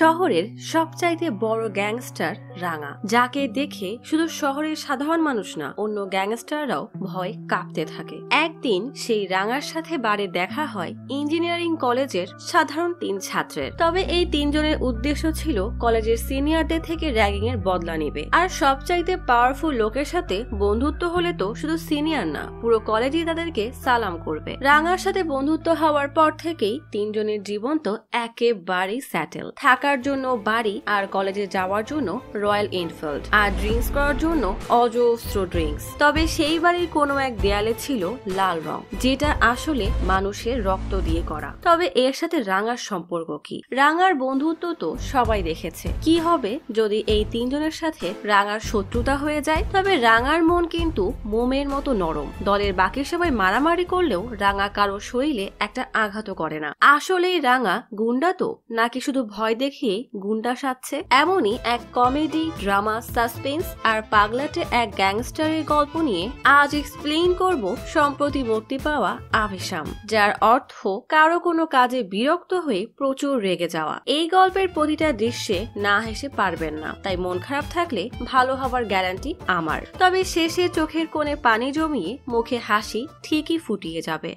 শহরের সবচাইতে বড় গ্যাংস্টার রাঙা যাকে দেখে শুধু শহরের সাধারণ মানুষ না অন্য গ্যাংস্টাররাও ভয় কাঁপতে থাকে একদিন সেই রাঙার সাথে বারে দেখা হয় ইঞ্জিনিয়ারিং কলেজের সাধারণ তিন ছাত্রের তবে এই তিনজনের উদ্দেশ্য ছিল কলেজের সিনিয়রদের থেকে র্যাগিং এর বদলা নেবে আর সবচাইতে পাওয়ারফুল লোকের সাথে বন্ধুত্ব হলে তো শুধু সিনিয়র না পুরো কলেজই তাদেরকে সালাম করবে রাঙার সাথে বন্ধুত্ব হওয়ার পর থেকেই তিনজনের জীবন তো একেবারেই স্যাটেল থাক থাকার জন্য বাড়ি আর কলেজে যাওয়ার জন্য রয়্যাল এনফিল্ড আর ড্রিঙ্কস করার জন্য অজস্র ড্রিঙ্কস তবে সেই বাড়ির কোনো এক দেয়ালে ছিল লাল রং যেটা আসলে মানুষের রক্ত দিয়ে করা তবে এর সাথে রাঙার সম্পর্ক কি রাঙার বন্ধুত্ব তো সবাই দেখেছে কি হবে যদি এই তিনজনের সাথে রাঙার শত্রুতা হয়ে যায় তবে রাঙার মন কিন্তু মোমের মতো নরম দলের বাকি সবাই মারামারি করলেও রাঙা কারো শরীরে একটা আঘাত করে না আসলেই রাঙা গুন্ডা তো নাকি শুধু ভয় দেখে দেখিয়ে গুন্ডা সাজছে এমনই এক কমেডি ড্রামা সাসপেন্স আর পাগলাটে এক গ্যাংস্টারের গল্প নিয়ে আজ এক্সপ্লেইন করব সম্প্রতি মুক্তি পাওয়া আভিসাম যার অর্থ কারো কোনো কাজে বিরক্ত হয়ে প্রচুর রেগে যাওয়া এই গল্পের প্রতিটা দৃশ্যে না হেসে পারবেন না তাই মন খারাপ থাকলে ভালো হবার গ্যারান্টি আমার তবে শেষে চোখের কোণে পানি জমিয়ে মুখে হাসি ঠিকই ফুটিয়ে যাবে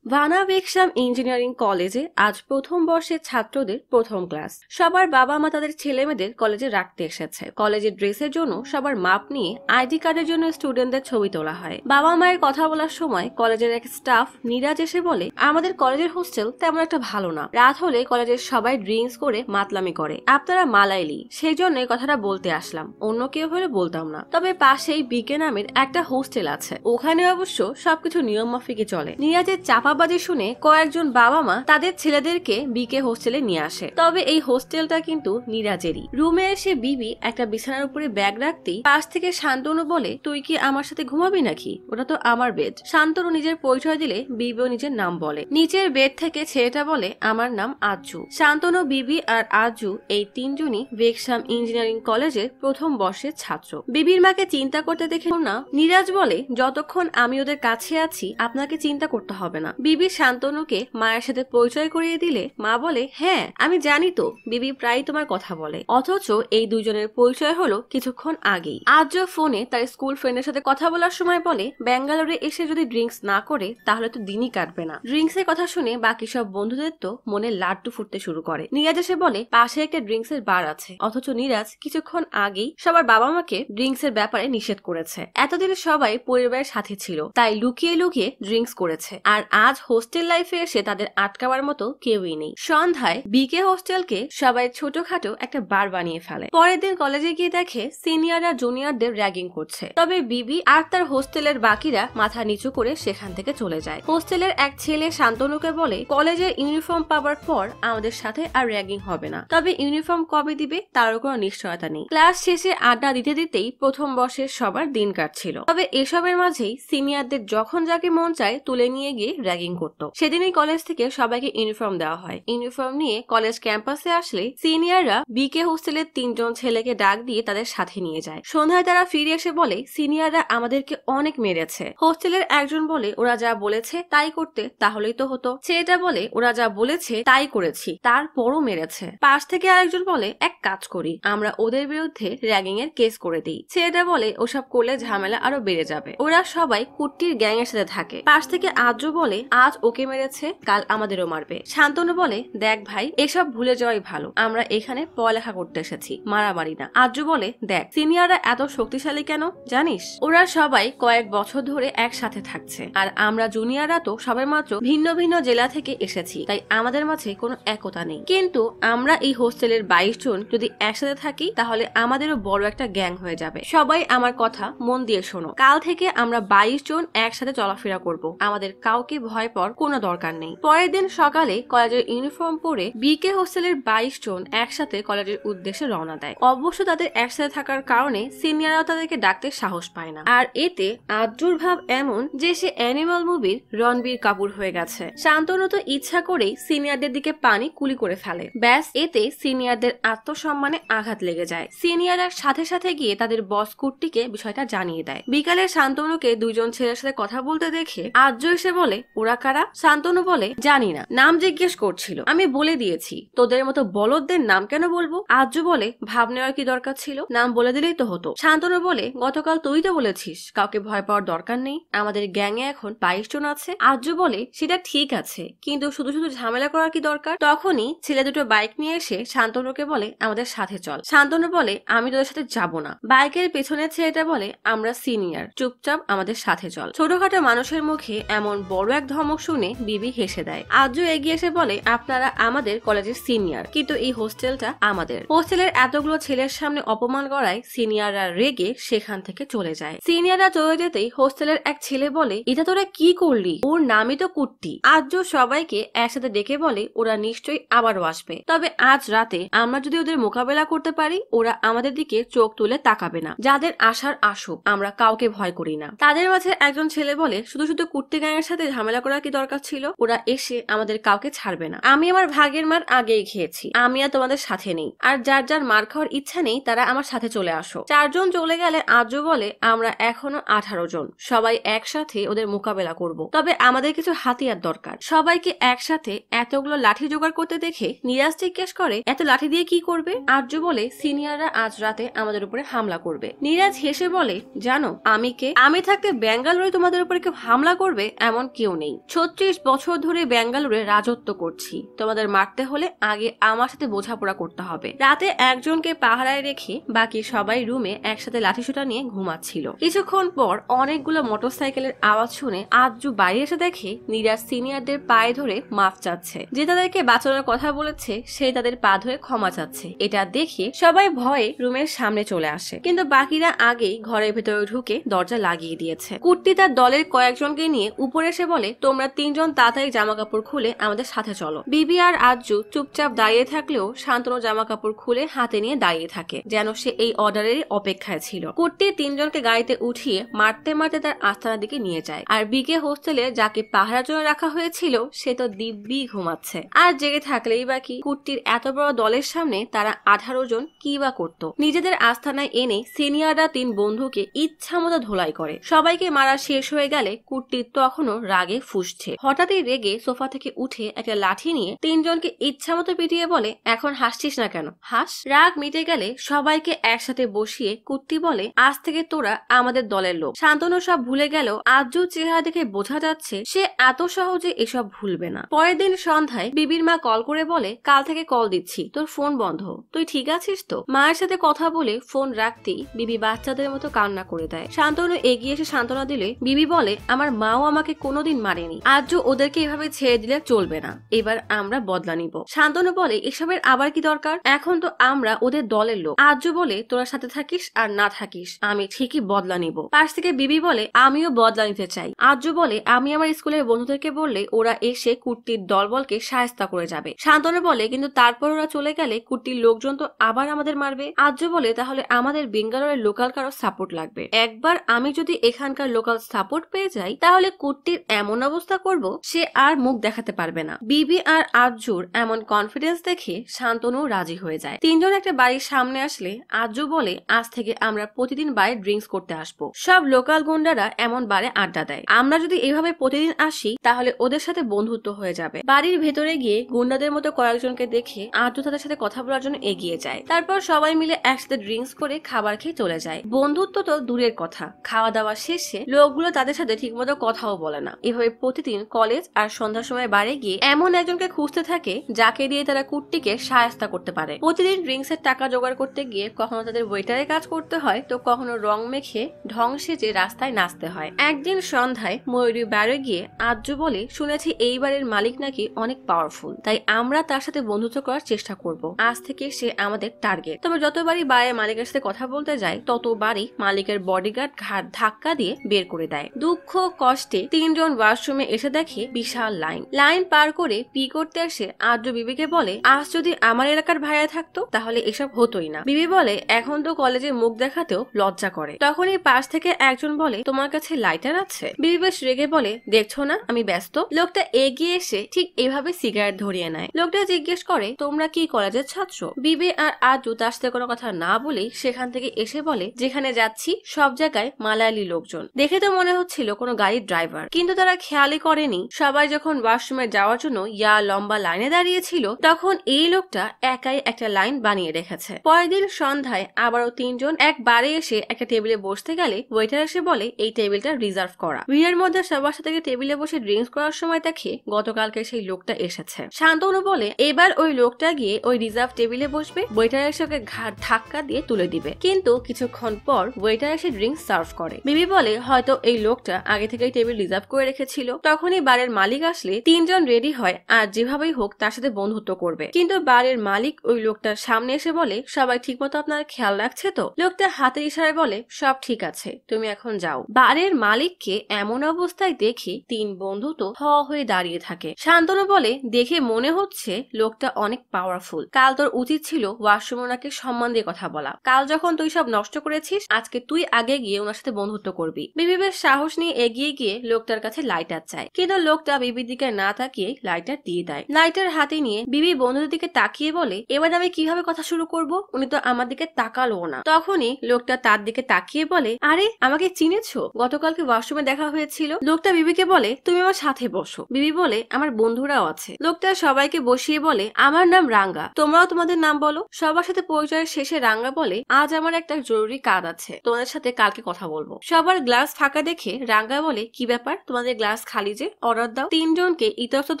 ভানাবেকসাম ইঞ্জিনিয়ারিং কলেজে আজ প্রথম বর্ষের ছাত্রদের প্রথম ক্লাস সবার বাবা মা তাদের ছেলে মেয়েদের কলেজে রাখতে এসেছে কলেজের ড্রেসের জন্য সবার মাপ নিয়ে আইডি কার্ডের জন্য স্টুডেন্টদের ছবি তোলা হয় বাবা মায়ের কথা বলার সময় কলেজের এক স্টাফ নিরাজ এসে বলে আমাদের কলেজের হোস্টেল তেমন একটা ভালো না রাত হলে কলেজের সবাই ড্রিঙ্কস করে মাতলামি করে আপনারা মালাইলি সেই জন্য কথাটা বলতে আসলাম অন্য কেউ হলে বলতাম না তবে পাশেই বিকে নামের একটা হোস্টেল আছে ওখানে অবশ্য সবকিছু নিয়ম মাফিকে চলে নিরাজের চাপা আশাবাদী শুনে কয়েকজন বাবা মা তাদের ছেলেদেরকে বিকে হোস্টেলে নিয়ে আসে তবে এই হোস্টেলটা কিন্তু নিরাজেরই রুমে এসে বিবি একটা বিছানার উপরে ব্যাগ রাখতেই পাশ থেকে শান্তনু বলে তুই কি আমার সাথে ঘুমাবি নাকি ওটা তো আমার বেড শান্তনু নিজের পরিচয় দিলে বিবিও নিজের নাম বলে নিচের বেড থেকে ছেলেটা বলে আমার নাম আজু শান্তনু বিবি আর আজু এই তিনজনই বেকসাম ইঞ্জিনিয়ারিং কলেজের প্রথম বর্ষের ছাত্র বিবির মাকে চিন্তা করতে দেখে না নিরাজ বলে যতক্ষণ আমি ওদের কাছে আছি আপনাকে চিন্তা করতে হবে না বিবি শান্তনুকে মায়ের সাথে পরিচয় করিয়ে দিলে মা বলে হ্যাঁ আমি জানি তো বিবি প্রায় তোমার কথা বলে অথচ এই দুজনের পরিচয় হলো কিছুক্ষণ আগেই আর্য ফোনে তার স্কুল ফ্রেন্ডের সাথে কথা বলার সময় বলে ব্যাঙ্গালোরে এসে যদি ড্রিঙ্কস না করে তাহলে তো দিনই কাটবে না ড্রিঙ্কস এর কথা শুনে বাকি সব বন্ধুদের তো মনে লাড্ডু ফুটতে শুরু করে নিরাজ এসে বলে পাশে একটা ড্রিঙ্কস এর বার আছে অথচ নিরাজ কিছুক্ষণ আগেই সবার বাবা মাকে ড্রিঙ্কস এর ব্যাপারে নিষেধ করেছে এতদিন সবাই পরিবারের সাথে ছিল তাই লুকিয়ে লুকিয়ে ড্রিঙ্কস করেছে আর আজ আজ হোস্টেল লাইফে এসে তাদের আটকাবার মতো কেউই নেই সন্ধ্যায় বিকে হোস্টেলকে সবাই ছোটখাটো একটা বার বানিয়ে ফেলে পরের দিন কলেজে গিয়ে দেখে সিনিয়ররা জুনিয়রদের র্যাগিং করছে তবে বিবি আর তার হোস্টেলের বাকিরা মাথা নিচু করে সেখান থেকে চলে যায় হোস্টেলের এক ছেলে শান্তনুকে বলে কলেজের ইউনিফর্ম পাবার পর আমাদের সাথে আর র্যাগিং হবে না তবে ইউনিফর্ম কবে দিবে তারও কোনো নিশ্চয়তা নেই ক্লাস শেষে আড্ডা দিতে দিতেই প্রথম বর্ষের সবার দিন কাটছিল তবে এসবের মাঝেই সিনিয়রদের যখন যাকে মন চায় তুলে নিয়ে গিয়ে র্যাগিং র্যাগিং করত সেদিনই কলেজ থেকে সবাইকে ইউনিফর্ম দেওয়া হয় ইউনিফর্ম নিয়ে কলেজ ক্যাম্পাসে আসলে সিনিয়ররা বিকে হোস্টেলের তিনজন ছেলেকে ডাক দিয়ে তাদের সাথে নিয়ে যায় সন্ধ্যায় তারা ফিরে এসে বলে সিনিয়ররা আমাদেরকে অনেক মেরেছে হোস্টেলের একজন বলে ওরা যা বলেছে তাই করতে তাহলেই তো হতো ছেলেটা বলে ওরা যা বলেছে তাই করেছি তারপরও মেরেছে পাশ থেকে আরেকজন বলে এক কাজ করি আমরা ওদের বিরুদ্ধে র্যাগিং এর কেস করে দিই ছেলেটা বলে ওসব করলে ঝামেলা আরো বেড়ে যাবে ওরা সবাই কুট্টির গ্যাং এর সাথে থাকে পাশ থেকে আজও বলে আজ ওকে মেরেছে কাল আমাদেরও মারবে শান্তনু বলে দেখ ভাই এসব ভুলে যাওয়াই ভালো আমরা এখানে পড়ালেখা করতে এসেছি মারামারি না আজু বলে দেখ সিনিয়ররা এত শক্তিশালী কেন জানিস ওরা সবাই কয়েক বছর ধরে একসাথে থাকছে আর আমরা জুনিয়ররা তো সবাই মাত্র ভিন্ন ভিন্ন জেলা থেকে এসেছি তাই আমাদের মাঝে কোনো একতা নেই কিন্তু আমরা এই হোস্টেলের বাইশ জন যদি একসাথে থাকি তাহলে আমাদেরও বড় একটা গ্যাং হয়ে যাবে সবাই আমার কথা মন দিয়ে শোনো কাল থেকে আমরা বাইশ জন একসাথে চলাফেরা করব আমাদের কাউকে ভয় পর কোনো দরকার নেই পরের দিন সকালে কলেজের ইউনিফর্ম পরে বিকে হোস্টেলের বাইশ জন একসাথে কলেজের উদ্দেশ্যে রওনা দেয় অবশ্য তাদের একসাথে থাকার কারণে সিনিয়ররাও তাদেরকে ডাকতে সাহস পায় না আর এতে আদ্রুর ভাব এমন যে সে অ্যানিমাল মুভির রণবীর কাপুর হয়ে গেছে শান্তনত ইচ্ছা করেই সিনিয়রদের দিকে পানি কুলি করে ফেলে ব্যাস এতে সিনিয়রদের আত্মসম্মানে আঘাত লেগে যায় সিনিয়রের সাথে সাথে গিয়ে তাদের বস কুর্তিকে বিষয়টা জানিয়ে দেয় বিকালে শান্তনুকে দুজন ছেলের সাথে কথা বলতে দেখে আর্য এসে বলে ওরা কারা শান্তনু বলে জানি না নাম জিজ্ঞেস করছিল আমি বলে দিয়েছি তোদের মতো বলদদের নাম কেন বলবো আজু বলে ভাব নেওয়ার কি দরকার ছিল নাম বলে দিলেই তো হতো শান্তনু বলে গতকাল তুই তো বলেছিস কাউকে ভয় পাওয়ার দরকার নেই আমাদের গ্যাংয়ে এখন বাইশ জন আছে আজু বলে সেটা ঠিক আছে কিন্তু শুধু শুধু ঝামেলা করার কি দরকার তখনই ছেলে দুটো বাইক নিয়ে এসে শান্তনুকে বলে আমাদের সাথে চল শান্তনু বলে আমি তোদের সাথে যাব না বাইকের পেছনের ছেলেটা বলে আমরা সিনিয়র চুপচাপ আমাদের সাথে চল ছোটখাটো মানুষের মুখে এমন বড় এক ধমক শুনে বিবি হেসে দেয় আজও এগিয়ে এসে বলে আপনারা আমাদের কলেজের সিনিয়র কিন্তু এই হোস্টেলটা আমাদের হোস্টেলের এতগুলো ছেলের সামনে অপমান করায় সিনিয়ররা রেগে সেখান থেকে চলে যায় সিনিয়ররা চলে যেতেই হোস্টেলের এক ছেলে বলে এটা তোরা কি করলি ওর নামই তো কুট্টি আজ সবাইকে একসাথে ডেকে বলে ওরা নিশ্চয়ই আবারও আসবে তবে আজ রাতে আমরা যদি ওদের মোকাবেলা করতে পারি ওরা আমাদের দিকে চোখ তুলে তাকাবে না যাদের আসার আসুক আমরা কাউকে ভয় করি না তাদের মাঝে একজন ছেলে বলে শুধু শুধু কুর্তি গ্যাংয়ের সাথে ঝামেলা করার কি দরকার ছিল ওরা এসে আমাদের কাউকে ছাড়বে না আমি আমার ভাগের মার আগেই খেয়েছি আমি আর তোমাদের সাথে নেই আর যার যার মার খাওয়ার ইচ্ছা নেই তারা আমার সাথে চলে আসো চারজন চলে গেলে আজও বলে আমরা এখনো আঠারো জন সবাই একসাথে ওদের মোকাবেলা করব। তবে আমাদের কিছু হাতিয়ার দরকার সবাইকে একসাথে এতগুলো লাঠি জোগাড় করতে দেখে নিরাজ জিজ্ঞেস করে এত লাঠি দিয়ে কি করবে আর্য বলে সিনিয়ররা আজ রাতে আমাদের উপরে হামলা করবে নিরাজ হেসে বলে জানো আমি কে আমি থাকতে ব্যাঙ্গালোরে তোমাদের উপরে কেউ হামলা করবে এমন কেউ নেই ছত্রিশ বছর ধরে ব্যাঙ্গালোরে রাজত্ব করছি তোমাদের মারতে হলে আগে আমার সাথে বোঝাপড়া করতে হবে রাতে একজনকে পাহারায় রেখে বাকি সবাই রুমে একসাথে লাঠিসোটা নিয়ে ঘুমাচ্ছিল কিছুক্ষণ পর অনেকগুলো মোটরসাইকেলের আওয়াজ শুনে আজু বাইরে এসে দেখে নিরাজ সিনিয়রদের পায়ে ধরে মাফ চাচ্ছে যে তাদেরকে বাঁচানোর কথা বলেছে সে তাদের পা ধরে ক্ষমা চাচ্ছে এটা দেখে সবাই ভয়ে রুমের সামনে চলে আসে কিন্তু বাকিরা আগেই ঘরের ভেতরে ঢুকে দরজা লাগিয়ে দিয়েছে কুর্তি তার দলের কয়েকজনকে নিয়ে উপরে এসে বলে তোমরা তিনজন তাড়াতাড়ি জামা কাপড় খুলে আমাদের সাথে চলো বিবি আর আজু চুপচাপ দাঁড়িয়ে থাকলেও শান্তনু জামা কাপড় খুলে হাতে নিয়ে দাঁড়িয়ে থাকে যেন সে এই অর্ডারের অপেক্ষায় ছিল কুর্তি তিনজনকে গাড়িতে উঠিয়ে মারতে মারতে তার আস্থানার দিকে নিয়ে যায় আর বিকে হোস্টেলে যাকে পাহারার জন্য রাখা হয়েছিল সে তো দিব্যি ঘুমাচ্ছে আর জেগে থাকলেই বা কি কুর্তির এত বড় দলের সামনে তারা আঠারো জন কি বা করত নিজেদের আস্থানায় এনে সিনিয়ররা তিন বন্ধুকে ইচ্ছামতো ধোলাই করে সবাইকে মারা শেষ হয়ে গেলে কুর্তির তখনও রাগে ফুসছে হঠাৎই রেগে সোফা থেকে উঠে একটা লাঠি নিয়ে তিনজনকে ইচ্ছা মতো পিটিয়ে বলে এখন হাসছিস না কেন হাস রাগ মিটে গেলে সবাইকে একসাথে বসিয়ে কুত্তি বলে আজ থেকে তোরা আমাদের দলের লোক শান্তনু সব ভুলে গেল আজও চেহারা দেখে বোঝা যাচ্ছে সে এত সহজে এসব ভুলবে না পরের দিন সন্ধ্যায় বিবির মা কল করে বলে কাল থেকে কল দিচ্ছি তোর ফোন বন্ধ তুই ঠিক আছিস তো মায়ের সাথে কথা বলে ফোন রাখতেই বিবি বাচ্চাদের মতো কান্না করে দেয় শান্তনু এগিয়ে এসে সান্ত্বনা দিলে বিবি বলে আমার মাও আমাকে কোনোদিন মার পারেনি আজও ওদেরকে এভাবে ছেড়ে দিলে চলবে না এবার আমরা বদলা নিব শান্তনু বলে এসবের আবার কি দরকার এখন তো আমরা ওদের দলের লোক আজও বলে তোরা সাথে থাকিস আর না থাকিস আমি ঠিকই বদলা নিব পাশ থেকে বিবি বলে আমিও বদলা নিতে চাই আজও বলে আমি আমার স্কুলের বন্ধুদেরকে বললে ওরা এসে কুর্তির দলবলকে সায়স্তা করে যাবে শান্তনু বলে কিন্তু তারপর ওরা চলে গেলে কুর্তির লোকজন তো আবার আমাদের মারবে আর্য বলে তাহলে আমাদের বেঙ্গালোরের লোকাল কারো সাপোর্ট লাগবে একবার আমি যদি এখানকার লোকাল সাপোর্ট পেয়ে যাই তাহলে কুর্তির এমন অনাবস্থা করব সে আর মুখ দেখাতে পারবে না বিবি আর আজ্জুর এমন কনফিডেন্স দেখে শান্তনু রাজি হয়ে যায় তিনজন একটা বাড়ির সামনে আসলে আজ্জু বলে আজ থেকে আমরা প্রতিদিন বাইরে ড্রিঙ্কস করতে আসব সব লোকাল গুন্ডারা এমন বারে আড্ডা দেয় আমরা যদি এভাবে প্রতিদিন আসি তাহলে ওদের সাথে বন্ধুত্ব হয়ে যাবে বাড়ির ভেতরে গিয়ে গুন্ডাদের মতো কয়েকজনকে দেখে আজ্জু তাদের সাথে কথা বলার জন্য এগিয়ে যায় তারপর সবাই মিলে একসাথে ড্রিঙ্কস করে খাবার খেয়ে চলে যায় বন্ধুত্ব তো দূরের কথা খাওয়া দাওয়া শেষে লোকগুলো তাদের সাথে ঠিকমতো কথাও বলে না এভাবে প্রতিদিন কলেজ আর সন্ধ্যার সময় বারে গিয়ে এমন একজনকে খুঁজতে থাকে যাকে দিয়ে তারা কুট্টিকে সায়স্তা করতে পারে প্রতিদিন ড্রিঙ্কসের টাকা জোগাড় করতে গিয়ে কখনো তাদের ওয়েটারে কাজ করতে হয় তো কখনো রং মেখে ঢং সেজে রাস্তায় নাচতে হয় একদিন সন্ধ্যায় ময়ূরী বারে গিয়ে আর্য বলে শুনেছি এইবারের মালিক নাকি অনেক পাওয়ারফুল তাই আমরা তার সাথে বন্ধুত্ব করার চেষ্টা করব আজ থেকে সে আমাদের টার্গেট তবে যতবারই বায়ে মালিকের সাথে কথা বলতে যায় ততবারই মালিকের বডিগার্ড ঘাট ধাক্কা দিয়ে বের করে দেয় দুঃখ কষ্টে তিনজন ওয়াশ ওয়াশরুমে এসে দেখে বিশাল লাইন লাইন পার করে পি করতে আসে আর্য বিবেকে বলে আজ যদি আমার এলাকার ভাইয়া থাকতো তাহলে এসব হতোই না বিবি বলে এখন তো কলেজে মুখ দেখাতেও লজ্জা করে তখন এই পাশ থেকে একজন বলে তোমার কাছে লাইটার আছে বিবি বেশ রেগে বলে দেখছো না আমি ব্যস্ত লোকটা এগিয়ে এসে ঠিক এভাবে সিগারেট ধরিয়ে নেয় লোকটা জিজ্ঞেস করে তোমরা কি কলেজের ছাত্র বিবে আর আর্য তার কোনো কথা না বলেই সেখান থেকে এসে বলে যেখানে যাচ্ছি সব জায়গায় মালায়ালি লোকজন দেখে তো মনে হচ্ছিল কোনো গাড়ির ড্রাইভার কিন্তু তারা খেয়ালই করেনি সবাই যখন ওয়াশরুমে যাওয়ার জন্য ইয়া লম্বা লাইনে দাঁড়িয়েছিল তখন এই লোকটা একাই একটা লাইন বানিয়ে রেখেছে পরের দিন সন্ধ্যায় আবারও তিনজন এক বারে এসে একটা টেবিলে বসতে গেলে ওয়েটার এসে বলে এই টেবিলটা রিজার্ভ করা ভিড়ের মধ্যে সবার সাথে টেবিলে বসে ড্রিঙ্কস করার সময় দেখে গতকালকে সেই লোকটা এসেছে শান্তনু বলে এবার ওই লোকটা গিয়ে ওই রিজার্ভ টেবিলে বসবে ওয়েটার এসে ওকে ঘাট ধাক্কা দিয়ে তুলে দিবে কিন্তু কিছুক্ষণ পর ওয়েটার এসে ড্রিঙ্কস সার্ভ করে বিবি বলে হয়তো এই লোকটা আগে থেকেই টেবিল রিজার্ভ করে রেখেছিল ছিল তখনই বারের মালিক আসলে তিনজন রেডি হয় আর যেভাবেই হোক তার সাথে বন্ধুত্ব করবে কিন্তু বারের মালিক ওই লোকটার সামনে এসে বলে সবাই ঠিক মতো আপনার খেয়াল রাখছে তো লোকটা হাতে ইশারায় বলে সব ঠিক আছে তুমি এখন যাও বারের মালিককে এমন অবস্থায় দেখে তিন বন্ধু তো হ হয়ে দাঁড়িয়ে থাকে শান্তনু বলে দেখে মনে হচ্ছে লোকটা অনেক পাওয়ারফুল কাল তোর উচিত ছিল ওয়াশরুম ওনাকে সম্মান দিয়ে কথা বলা কাল যখন তুই সব নষ্ট করেছিস আজকে তুই আগে গিয়ে ওনার সাথে বন্ধুত্ব করবি বিবিবের সাহস নিয়ে এগিয়ে গিয়ে লোকটার কাছে লাইট লাইটার চায় কিন্তু লোকটা বিবির দিকে না তাকিয়ে লাইটার দিয়ে দেয় লাইটার হাতে নিয়ে বিবি বন্ধুদের দিকে তাকিয়ে বলে এবার আমি কিভাবে কথা শুরু করব উনি তো আমার দিকে তাকালো না তখনই লোকটা তার দিকে তাকিয়ে বলে আরে আমাকে চিনেছো গতকালকে ওয়াশরুমে দেখা হয়েছিল লোকটা বিবিকে বলে তুমি আমার সাথে বসো বিবি বলে আমার বন্ধুরাও আছে লোকটা সবাইকে বসিয়ে বলে আমার নাম রাঙ্গা তোমরাও তোমাদের নাম বলো সবার সাথে পরিচয়ের শেষে রাঙ্গা বলে আজ আমার একটা জরুরি কাজ আছে তোমাদের সাথে কালকে কথা বলবো সবার গ্লাস ফাঁকা দেখে রাঙ্গা বলে কি ব্যাপার তোমাদের গ্লাস যে অর্ডার দাও তিনজনকে ইতস্তত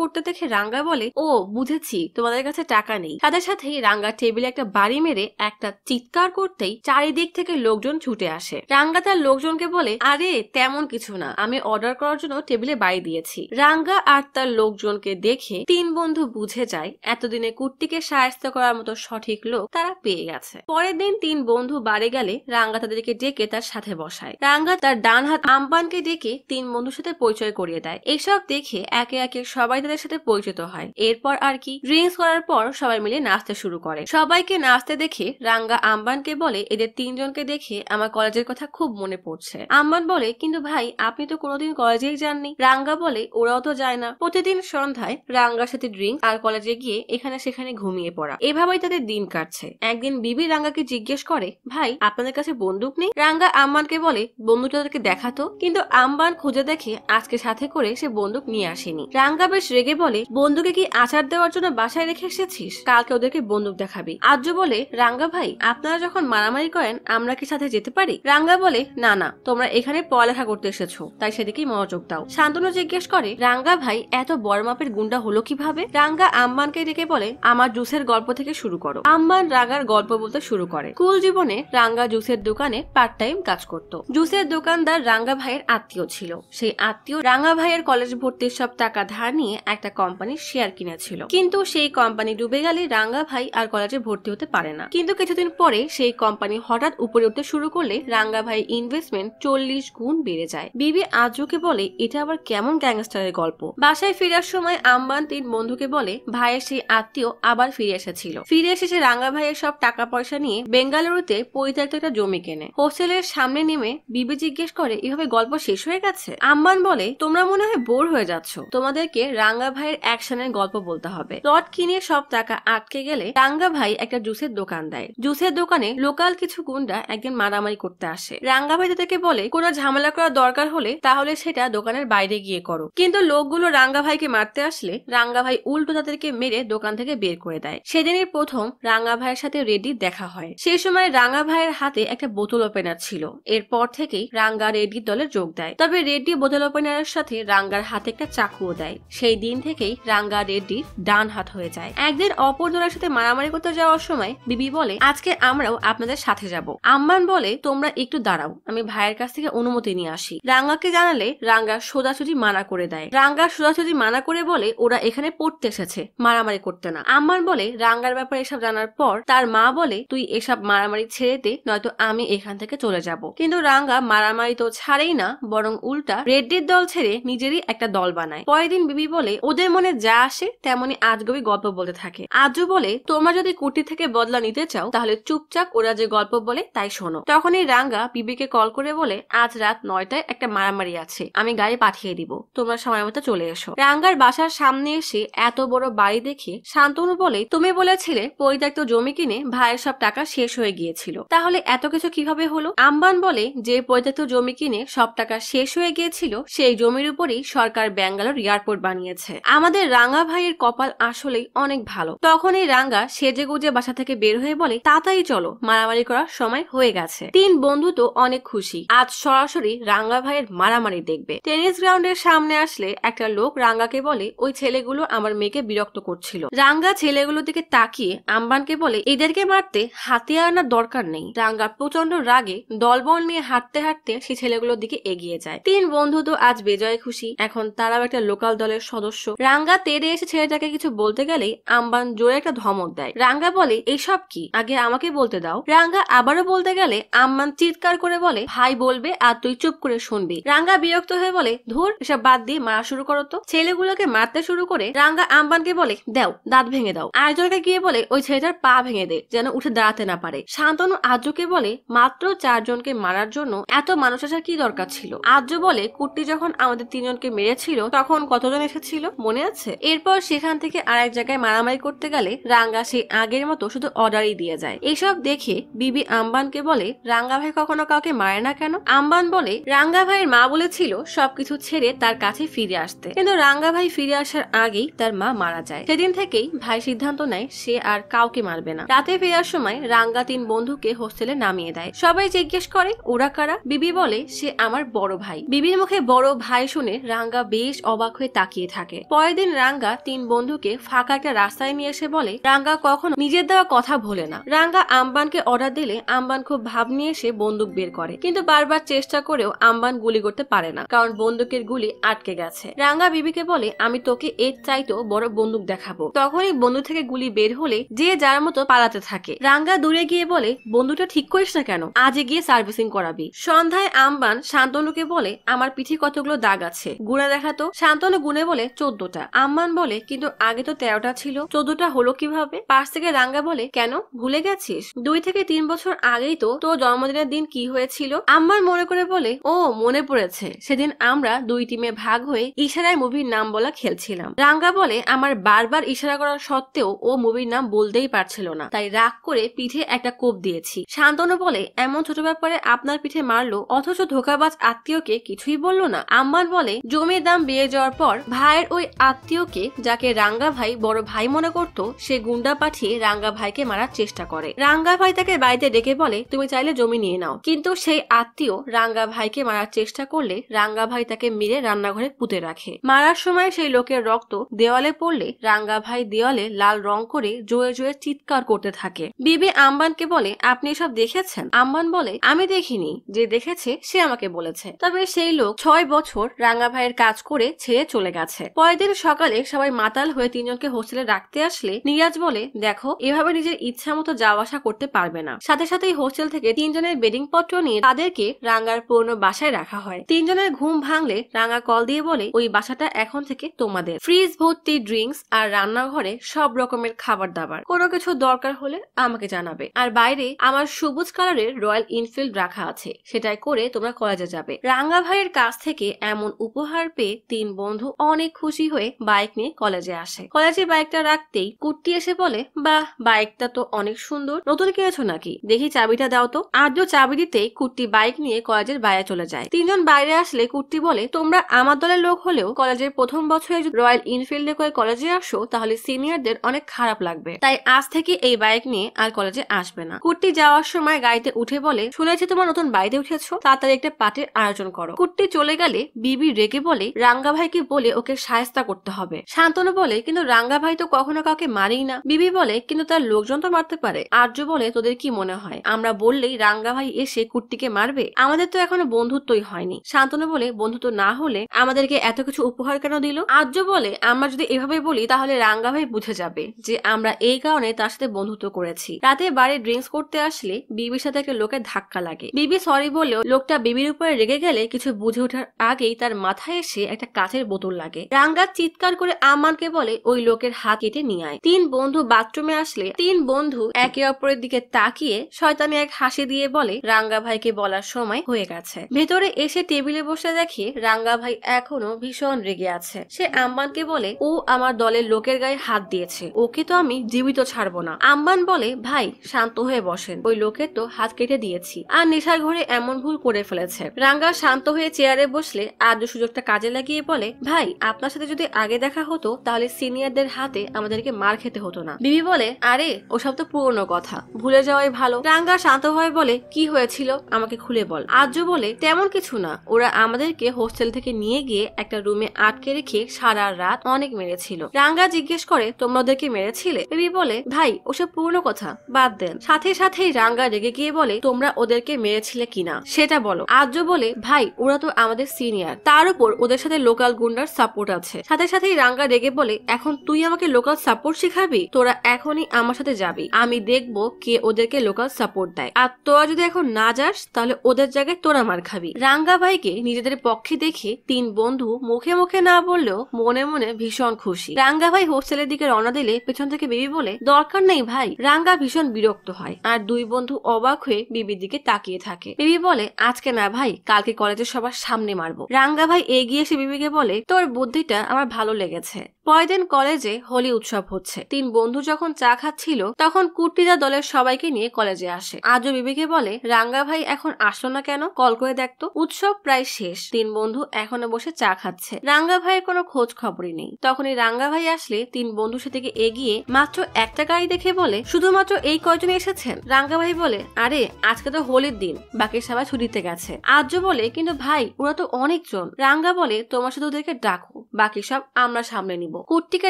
করতে দেখে রাঙ্গা বলে ও বুঝেছি তোমাদের কাছে টাকা নেই তাদের সাথেই রাঙ্গা টেবিলে একটা বাড়ি মেরে একটা চিৎকার করতেই চারিদিক থেকে লোকজন ছুটে আসে রাঙ্গা তার লোকজনকে বলে আরে তেমন কিছু না আমি অর্ডার করার জন্য টেবিলে বাড়ি দিয়েছি রাঙ্গা আর তার লোকজনকে দেখে তিন বন্ধু বুঝে যায় এতদিনে কুর্তিকে সায়স্ত করার মতো সঠিক লোক তারা পেয়ে গেছে পরের দিন তিন বন্ধু বাড়ি গেলে রাঙ্গা তাদেরকে ডেকে তার সাথে বসায় রাঙ্গা তার ডান হাত আম্পানকে ডেকে তিন বন্ধুর সাথে পরিচয় পরিচয় করিয়ে দেয় এইসব দেখে একে একে সবাই তাদের সাথে পরিচিত হয় এরপর আর কি ড্রিঙ্কস করার পর সবাই মিলে নাচতে শুরু করে সবাইকে নাচতে দেখে রাঙ্গা আম্বানকে বলে এদের তিনজনকে দেখে আমার কলেজের কথা খুব মনে পড়ছে আম্বান বলে কিন্তু ভাই আপনি তো কোনোদিন কলেজেই যাননি রাঙ্গা বলে ওরাও তো যায় না প্রতিদিন সন্ধ্যায় রাঙ্গার সাথে ড্রিঙ্ক আর কলেজে গিয়ে এখানে সেখানে ঘুমিয়ে পড়া এভাবেই তাদের দিন কাটছে একদিন বিবি রাঙ্গাকে জিজ্ঞেস করে ভাই আপনাদের কাছে বন্দুক নেই রাঙ্গা আম্বানকে বলে বন্দুকটা তাদেরকে দেখাতো কিন্তু আম্বান খুঁজে দেখে আজকে সাথে করে সে বন্দুক নিয়ে আসেনি রাঙ্গা বেশ রেগে বলে বন্দুকে কি আচার দেওয়ার জন্য বাসায় রেখে এসেছিস কালকে ওদেরকে বন্দুক দেখাবি আর্য বলে রাঙ্গা ভাই আপনারা যখন মারামারি করেন আমরা কি সাথে যেতে পারি রাঙ্গা বলে না না তোমরা এখানে পড়ালেখা করতে এসেছো তাই সেদিকেই মনোযোগ দাও শান্তনু জিজ্ঞেস করে রাঙ্গা ভাই এত বড় মাপের গুন্ডা হলো কিভাবে রাঙ্গা আম্মানকে ডেকে বলে আমার জুসের গল্প থেকে শুরু করো আম্মান রাঙ্গার গল্প বলতে শুরু করে স্কুল জীবনে রাঙ্গা জুসের দোকানে পার্ট টাইম কাজ করত জুসের দোকানদার রাঙ্গা ভাইয়ের আত্মীয় ছিল সেই আত্মীয় রাঙা ভাইয়ের কলেজ ভর্তির সব টাকা ধার নিয়ে একটা কোম্পানির শেয়ার কিনেছিল কিন্তু সেই কোম্পানি ডুবে গেলে রাঙ্গা ভাই আর কলেজে ভর্তি হতে পারে না কিন্তু কিছুদিন পরে সেই কোম্পানি হঠাৎ উপরে উঠতে শুরু করলে রাঙ্গা ভাই ইনভেস্টমেন্ট চল্লিশ গুণ বেড়ে যায় বিবি আজুকে বলে এটা আবার কেমন গ্যাংস্টারের গল্প বাসায় ফেরার সময় আম্বান তিন বন্ধুকে বলে ভাইয়ের সেই আত্মীয় আবার ফিরে এসেছিল ফিরে এসে সে রাঙ্গা ভাইয়ের সব টাকা পয়সা নিয়ে বেঙ্গালুরুতে পরিত্যক্ত একটা জমি কেনে হোস্টেলের সামনে নেমে বিবি জিজ্ঞেস করে এভাবে গল্প শেষ হয়ে গেছে আম্বান বলে তোমরা মনে হয় বোর হয়ে যাচ্ছ তোমাদেরকে রাঙ্গা ভাইয়ের অ্যাকশনের গল্প বলতে হবে প্লট কিনে সব টাকা আটকে গেলে রাঙ্গা ভাই একটা জুসের দোকান দেয় জুসের দোকানে লোকাল কিছু গুন্ডা একদিন মারামারি করতে আসে রাঙ্গা ভাই তাদেরকে বলে কোনো ঝামেলা করার দরকার হলে তাহলে সেটা দোকানের বাইরে গিয়ে করো কিন্তু লোকগুলো রাঙ্গা ভাইকে মারতে আসলে রাঙ্গা ভাই উল্টো তাদেরকে মেরে দোকান থেকে বের করে দেয় সেদিনের প্রথম রাঙ্গা ভাইয়ের সাথে রেডি দেখা হয় সেই সময় রাঙ্গা ভাইয়ের হাতে একটা বোতল ওপেনার ছিল এরপর থেকেই রাঙ্গা রেড্ডির দলে যোগ দেয় তবে রেড্ডি বোতল ওপেনারের সাথে রাঙ্গার হাতে একটা চাকুও দেয় সেই দিন থেকেই রাঙ্গা রেড্ডি ডান হাত হয়ে যায় একদিন অপর জোড়ার সাথে মারামারি করতে যাওয়ার সময় বিবি বলে আজকে আমরাও আপনাদের সাথে যাব আম্মান বলে তোমরা একটু দাঁড়াও আমি ভাইয়ের কাছ থেকে অনুমতি নিয়ে আসি রাঙ্গাকে জানালে রাঙ্গা সোজাসুজি মানা করে দেয় রাঙ্গা সোজাসুজি মানা করে বলে ওরা এখানে পড়তে এসেছে মারামারি করতে না আম্মান বলে রাঙ্গার ব্যাপারে এসব জানার পর তার মা বলে তুই এসব মারামারি ছেড়ে দে নয়তো আমি এখান থেকে চলে যাব কিন্তু রাঙ্গা মারামারি তো ছাড়েই না বরং উল্টা রেড্ডির দল ছেড়ে ছেড়ে নিজেরই একটা দল বানায় পরের দিন বিবি বলে ওদের মনে যা আসে তেমনি আজগবি গল্প বলতে থাকে আজু বলে তোমরা যদি কুটি থেকে বদলা নিতে চাও তাহলে চুপচাপ ওরা যে গল্প বলে তাই শোনো তখনই রাঙ্গা বিবিকে কল করে বলে আজ রাত নয়টায় একটা মারামারি আছে আমি গাড়ি পাঠিয়ে দিব তোমরা সময় মতো চলে এসো রাঙ্গার বাসার সামনে এসে এত বড় বাড়ি দেখে শান্তনু বলে তুমি বলেছিলে পরিত্যক্ত জমি কিনে ভাইয়ের সব টাকা শেষ হয়ে গিয়েছিল তাহলে এত কিছু কিভাবে হলো আম্বান বলে যে পরিত্যক্ত জমি কিনে সব টাকা শেষ হয়ে গিয়েছিল সেই জমি জমির উপরই সরকার ব্যাঙ্গালোর এয়ারপোর্ট বানিয়েছে আমাদের রাঙ্গা ভাইয়ের কপাল আসলেই অনেক ভালো তখন এই রাঙ্গা সেজে গুজে বাসা থেকে বের হয়ে বলে তাতাই চলো মারামারি করার সময় হয়ে গেছে তিন বন্ধু তো অনেক খুশি আজ সরাসরি রাঙ্গা ভাইয়ের মারামারি দেখবে টেনিস গ্রাউন্ডের সামনে আসলে একটা লোক রাঙ্গাকে বলে ওই ছেলেগুলো আমার মেয়েকে বিরক্ত করছিল রাঙ্গা ছেলেগুলোর দিকে তাকিয়ে আম্বানকে বলে এদেরকে মারতে হাতে আনার দরকার নেই রাঙ্গা প্রচন্ড রাগে দলবল নিয়ে হাঁটতে হাঁটতে সে ছেলেগুলোর দিকে এগিয়ে যায় তিন বন্ধু তো আজ বেজে বিজয় খুশি এখন তারাও একটা লোকাল দলের সদস্য রাঙ্গা তেড়ে এসে ছেলেটাকে কিছু বলতে গেলেই আম্বান জোরে একটা ধমক দেয় রাঙ্গা বলে এইসব কি আগে আমাকে বলতে দাও রাঙ্গা আবারও বলতে গেলে আম্বান চিৎকার করে বলে ভাই বলবে আর তুই চুপ করে শুনবি রাঙ্গা বিরক্ত হয়ে বলে ধুর এসব বাদ দিয়ে মারা শুরু করো তো ছেলেগুলোকে মারতে শুরু করে রাঙ্গা আম্বানকে বলে দাও দাঁত ভেঙে দাও আয়োজনকে গিয়ে বলে ওই ছেলেটার পা ভেঙে দে যেন উঠে দাঁড়াতে না পারে শান্তনু আর্যকে বলে মাত্র চারজনকে মারার জন্য এত মানুষ আসার কি দরকার ছিল আর্য বলে কুট্টি যখন আমাদের তিনজনকে মেরেছিল তখন কতজন এসেছিল মনে আছে এরপর সেখান থেকে আরেক জায়গায় মারামারি করতে গেলে রাঙ্গা সেই আগের মতো শুধু অর্ডারই দিয়ে যায় এসব দেখে বিবি আম্বানকে বলে রাঙ্গা ভাই কখনো কাউকে মারে না কেন আম্বান বলে রাঙ্গা ভাইয়ের মা বলেছিল সবকিছু ছেড়ে তার কাছে ফিরে আসতে কিন্তু রাঙ্গা ভাই ফিরে আসার আগেই তার মা মারা যায় সেদিন থেকেই ভাই সিদ্ধান্ত নেয় সে আর কাউকে মারবে না রাতে ফেরার সময় রাঙ্গা তিন বন্ধুকে হোস্টেলে নামিয়ে দেয় সবাই জিজ্ঞেস করে ওরা কারা বিবি বলে সে আমার বড় ভাই বিবির মুখে বড় ভাই হাই শুনে রাঙ্গা বেশ অবাক হয়ে তাকিয়ে থাকে পরের দিন রাঙ্গা তিন বন্ধুকে ফাঁকা একটা রাস্তায় নিয়ে এসে বলে রাঙ্গা কখনো নিজের দেওয়া কথা ভোলে না রাঙ্গা আম্বানকে অর্ডার দিলে আম্বান খুব ভাব নিয়ে এসে বন্দুক বের করে কিন্তু বারবার চেষ্টা করেও আম্বান গুলি করতে পারে না কারণ বন্দুকের গুলি আটকে গেছে রাঙ্গা বিবিকে বলে আমি তোকে এর চাইতো বড় বন্দুক দেখাবো তখনই বন্ধু থেকে গুলি বের হলে যে যার মতো পালাতে থাকে রাঙ্গা দূরে গিয়ে বলে বন্ধুটা ঠিক করিস না কেন আজে গিয়ে সার্ভিসিং করাবি সন্ধ্যায় আম্বান শান্তনুকে বলে আমার পিঠে কতগুলো দাগ আছে গুণে দেখাতো শান্তনু গুনে বলে চোদ্দটা আম্মান বলে কিন্তু আগে তো তেরোটা ছিল চোদ্দটা হলো কিভাবে পাশ থেকে রাঙ্গা বলে কেন ভুলে গেছিস দুই থেকে তিন বছর আগেই তো তোর জন্মদিনের দিন কি হয়েছিল আম্মান মনে করে বলে ও মনে পড়েছে সেদিন আমরা দুই টিমে ভাগ হয়ে ইশারায় মুভির নাম বলা খেলছিলাম রাঙ্গা বলে আমার বারবার ইশারা করা সত্ত্বেও ও মুভির নাম বলতেই পারছিল না তাই রাগ করে পিঠে একটা কোপ দিয়েছি শান্তনু বলে এমন ছোট ব্যাপারে আপনার পিঠে মারলো অথচ ধোকাবাজ আত্মীয়কে কিছুই বললো না সাম্মান বলে জমির দাম বেড়ে যাওয়ার পর ভাইয়ের ওই আত্মীয়কে যাকে রাঙ্গা ভাই বড় ভাই মনে করত সে গুন্ডা পাঠিয়ে রাঙ্গা ভাইকে মারার চেষ্টা করে রাঙ্গা ভাই তাকে বাড়িতে ডেকে বলে তুমি চাইলে জমি নিয়ে নাও কিন্তু সেই আত্মীয় রাঙ্গা ভাইকে মারার চেষ্টা করলে রাঙ্গা ভাই তাকে মেরে রান্নাঘরে পুঁতে রাখে মারার সময় সেই লোকের রক্ত দেওয়ালে পড়লে রাঙ্গা ভাই দেওয়ালে লাল রং করে জোয়ে জোয়ে চিৎকার করতে থাকে বিবি আম্বানকে বলে আপনি সব দেখেছেন আম্বান বলে আমি দেখিনি যে দেখেছে সে আমাকে বলেছে তবে সেই লোক ছয় বছর বছর রাঙা ভাইয়ের কাজ করে ছেড়ে চলে গেছে পরের দিন সকালে সবাই মাতাল হয়ে তিনজনকে হোস্টেলে রাখতে আসলে নিরাজ বলে দেখো এভাবে নিজের ইচ্ছা মতো যাওয়া আসা করতে পারবে না সাথে সাথেই হোস্টেল থেকে তিনজনের বেডিং পত্র নিয়ে তাদেরকে রাঙ্গার পুরনো বাসায় রাখা হয় তিনজনের ঘুম ভাঙলে রাঙা কল দিয়ে বলে ওই বাসাটা এখন থেকে তোমাদের ফ্রিজ ভর্তি ড্রিঙ্কস আর রান্নাঘরে সব রকমের খাবার দাবার কোনো কিছু দরকার হলে আমাকে জানাবে আর বাইরে আমার সবুজ কালারের রয়্যাল ইনফিল্ড রাখা আছে সেটাই করে তোমরা কলেজে যাবে রাঙ্গা ভাইয়ের কাছ থেকে এমন উপহার পেয়ে তিন বন্ধু অনেক খুশি হয়ে বাইক নিয়ে কলেজে আসে কলেজে বাইকটা রাখতেই কুট্টি এসে বলে বা বাইকটা তো অনেক সুন্দর নতুন কিনেছো নাকি দেখি চাবিটা দাও তো আজও চাবি দিতেই কুট্টি বাইক নিয়ে কলেজের বাইরে চলে যায় তিনজন বাইরে আসলে কুর্তি বলে তোমরা আমার দলের লোক হলেও কলেজের প্রথম বছরে রয়্যাল ইনফিল্ডে করে কলেজে আসো তাহলে সিনিয়রদের অনেক খারাপ লাগবে তাই আজ থেকে এই বাইক নিয়ে আর কলেজে আসবে না কুর্তি যাওয়ার সময় গাড়িতে উঠে বলে শুনেছি তোমার নতুন বাড়িতে উঠেছো তাড়াতাড়ি একটা পার্টির আয়োজন করো কুট্টি চলে গেলে বিবি রেগে বলে রাঙ্গা ভাইকে বলে ওকে সায়স্তা করতে হবে শান্তনু বলে কিন্তু রাঙ্গা ভাই তো কখনো কাউকে মারেই না বিবি বলে কিন্তু তার লোকজন তো মারতে পারে আর্য বলে তোদের কি মনে হয় আমরা বললেই রাঙ্গা ভাই এসে কুর্তিকে মারবে আমাদের তো এখনো বন্ধুত্বই হয়নি শান্তনু বলে বন্ধুত্ব না হলে আমাদেরকে এত কিছু উপহার কেন দিল আর্য বলে আমরা যদি এভাবে বলি তাহলে রাঙ্গা ভাই বুঝে যাবে যে আমরা এই কারণে তার সাথে বন্ধুত্ব করেছি রাতে বাড়ি ড্রিঙ্কস করতে আসলে বিবির সাথে একটা লোকের ধাক্কা লাগে বিবি সরি বলেও লোকটা বিবির উপরে রেগে গেলে কিছু বুঝে ওঠার আগে পড়তেই তার মাথায় এসে একটা কাঁচের বোতল লাগে রাঙ্গা চিৎকার করে আমানকে বলে ওই লোকের হাত কেটে নিয়ে আয় তিন বন্ধু বাথরুমে আসলে তিন বন্ধু একে অপরের দিকে তাকিয়ে শয়তানি এক হাসি দিয়ে বলে রাঙ্গা ভাইকে বলার সময় হয়ে গেছে ভেতরে এসে টেবিলে বসে দেখে রাঙ্গা ভাই এখনো ভীষণ রেগে আছে সে আম্বানকে বলে ও আমার দলের লোকের গায়ে হাত দিয়েছে ওকে তো আমি জীবিত ছাড়বো না আম্বান বলে ভাই শান্ত হয়ে বসেন ওই লোকের তো হাত কেটে দিয়েছি আর নেশার ঘরে এমন ভুল করে ফেলেছে রাঙ্গা শান্ত হয়ে চেয়ারে বসলে আদ্য সুযোগটা কাজে লাগিয়ে বলে ভাই আপনার সাথে যদি আগে দেখা হতো তাহলে সিনিয়রদের হাতে আমাদেরকে মার খেতে হতো না বিবি বলে আরে ওসব তো পুরনো কথা ভুলে যাওয়াই ভালো রাঙ্গা শান্ত হয় বলে কি হয়েছিল আমাকে খুলে বল আর্য বলে তেমন কিছু না ওরা আমাদেরকে হোস্টেল থেকে নিয়ে গিয়ে একটা রুমে আটকে রেখে সারা রাত অনেক মেরেছিল রাঙ্গা জিজ্ঞেস করে তোমরা ওদেরকে মেরেছিলে বিবি বলে ভাই ওসব পুরনো কথা বাদ দেন সাথে সাথেই রাঙ্গা রেগে গিয়ে বলে তোমরা ওদেরকে মেরেছিলে কিনা সেটা বলো আর্য বলে ভাই ওরা তো আমাদের সিনিয়র সিনিয়র তার উপর ওদের সাথে লোকাল গুন্ডার সাপোর্ট আছে সাথে সাথেই রাঙ্গা রেগে বলে এখন তুই আমাকে লোকাল সাপোর্ট শেখাবি তোরা এখনই আমার সাথে যাবি আমি দেখব কে ওদেরকে লোকাল সাপোর্ট দেয় আর তোরা যদি এখন না যাস তাহলে ওদের জায়গায় তোরা মার খাবি রাঙ্গা ভাইকে নিজেদের পক্ষে দেখে তিন বন্ধু মুখে মুখে না বললেও মনে মনে ভীষণ খুশি রাঙ্গা ভাই হোস্টেলের দিকে রওনা দিলে পেছন থেকে বিবি বলে দরকার নেই ভাই রাঙ্গা ভীষণ বিরক্ত হয় আর দুই বন্ধু অবাক হয়ে বিবির দিকে তাকিয়ে থাকে বিবি বলে আজকে না ভাই কালকে কলেজের সবার সামনে মারবো রাঙ্গা ভাই এগিয়ে এসে বিবিকে বলে তোর বুদ্ধিটা আমার ভালো লেগেছে পরদিন কলেজে হোলি উৎসব হচ্ছে তিন বন্ধু যখন চা খাচ্ছিল তখন কুর্তিদা দলের সবাইকে নিয়ে কলেজে আসে আজও বিবেকে বলে রাঙ্গা ভাই এখন আসলো না কেন কল করে দেখতো উৎসব প্রায় শেষ তিন বন্ধু এখনো বসে চা খাচ্ছে রাঙ্গা ভাইয়ের কোনো খোঁজ খবরই নেই তখনই রাঙ্গা ভাই আসলে তিন বন্ধু সেদিকে এগিয়ে মাত্র একটা গাড়ি দেখে বলে শুধুমাত্র এই কয়জন এসেছেন রাঙ্গা ভাই বলে আরে আজকে তো হোলির দিন বাকি সবাই ছুটিতে গেছে আজও বলে কিন্তু ভাই ওরা তো অনেকজন রাঙ্গা বলে তোমার শুধু ওদেরকে ডাকো বাকি সব আমরা সামনে নিব কুট্টিকে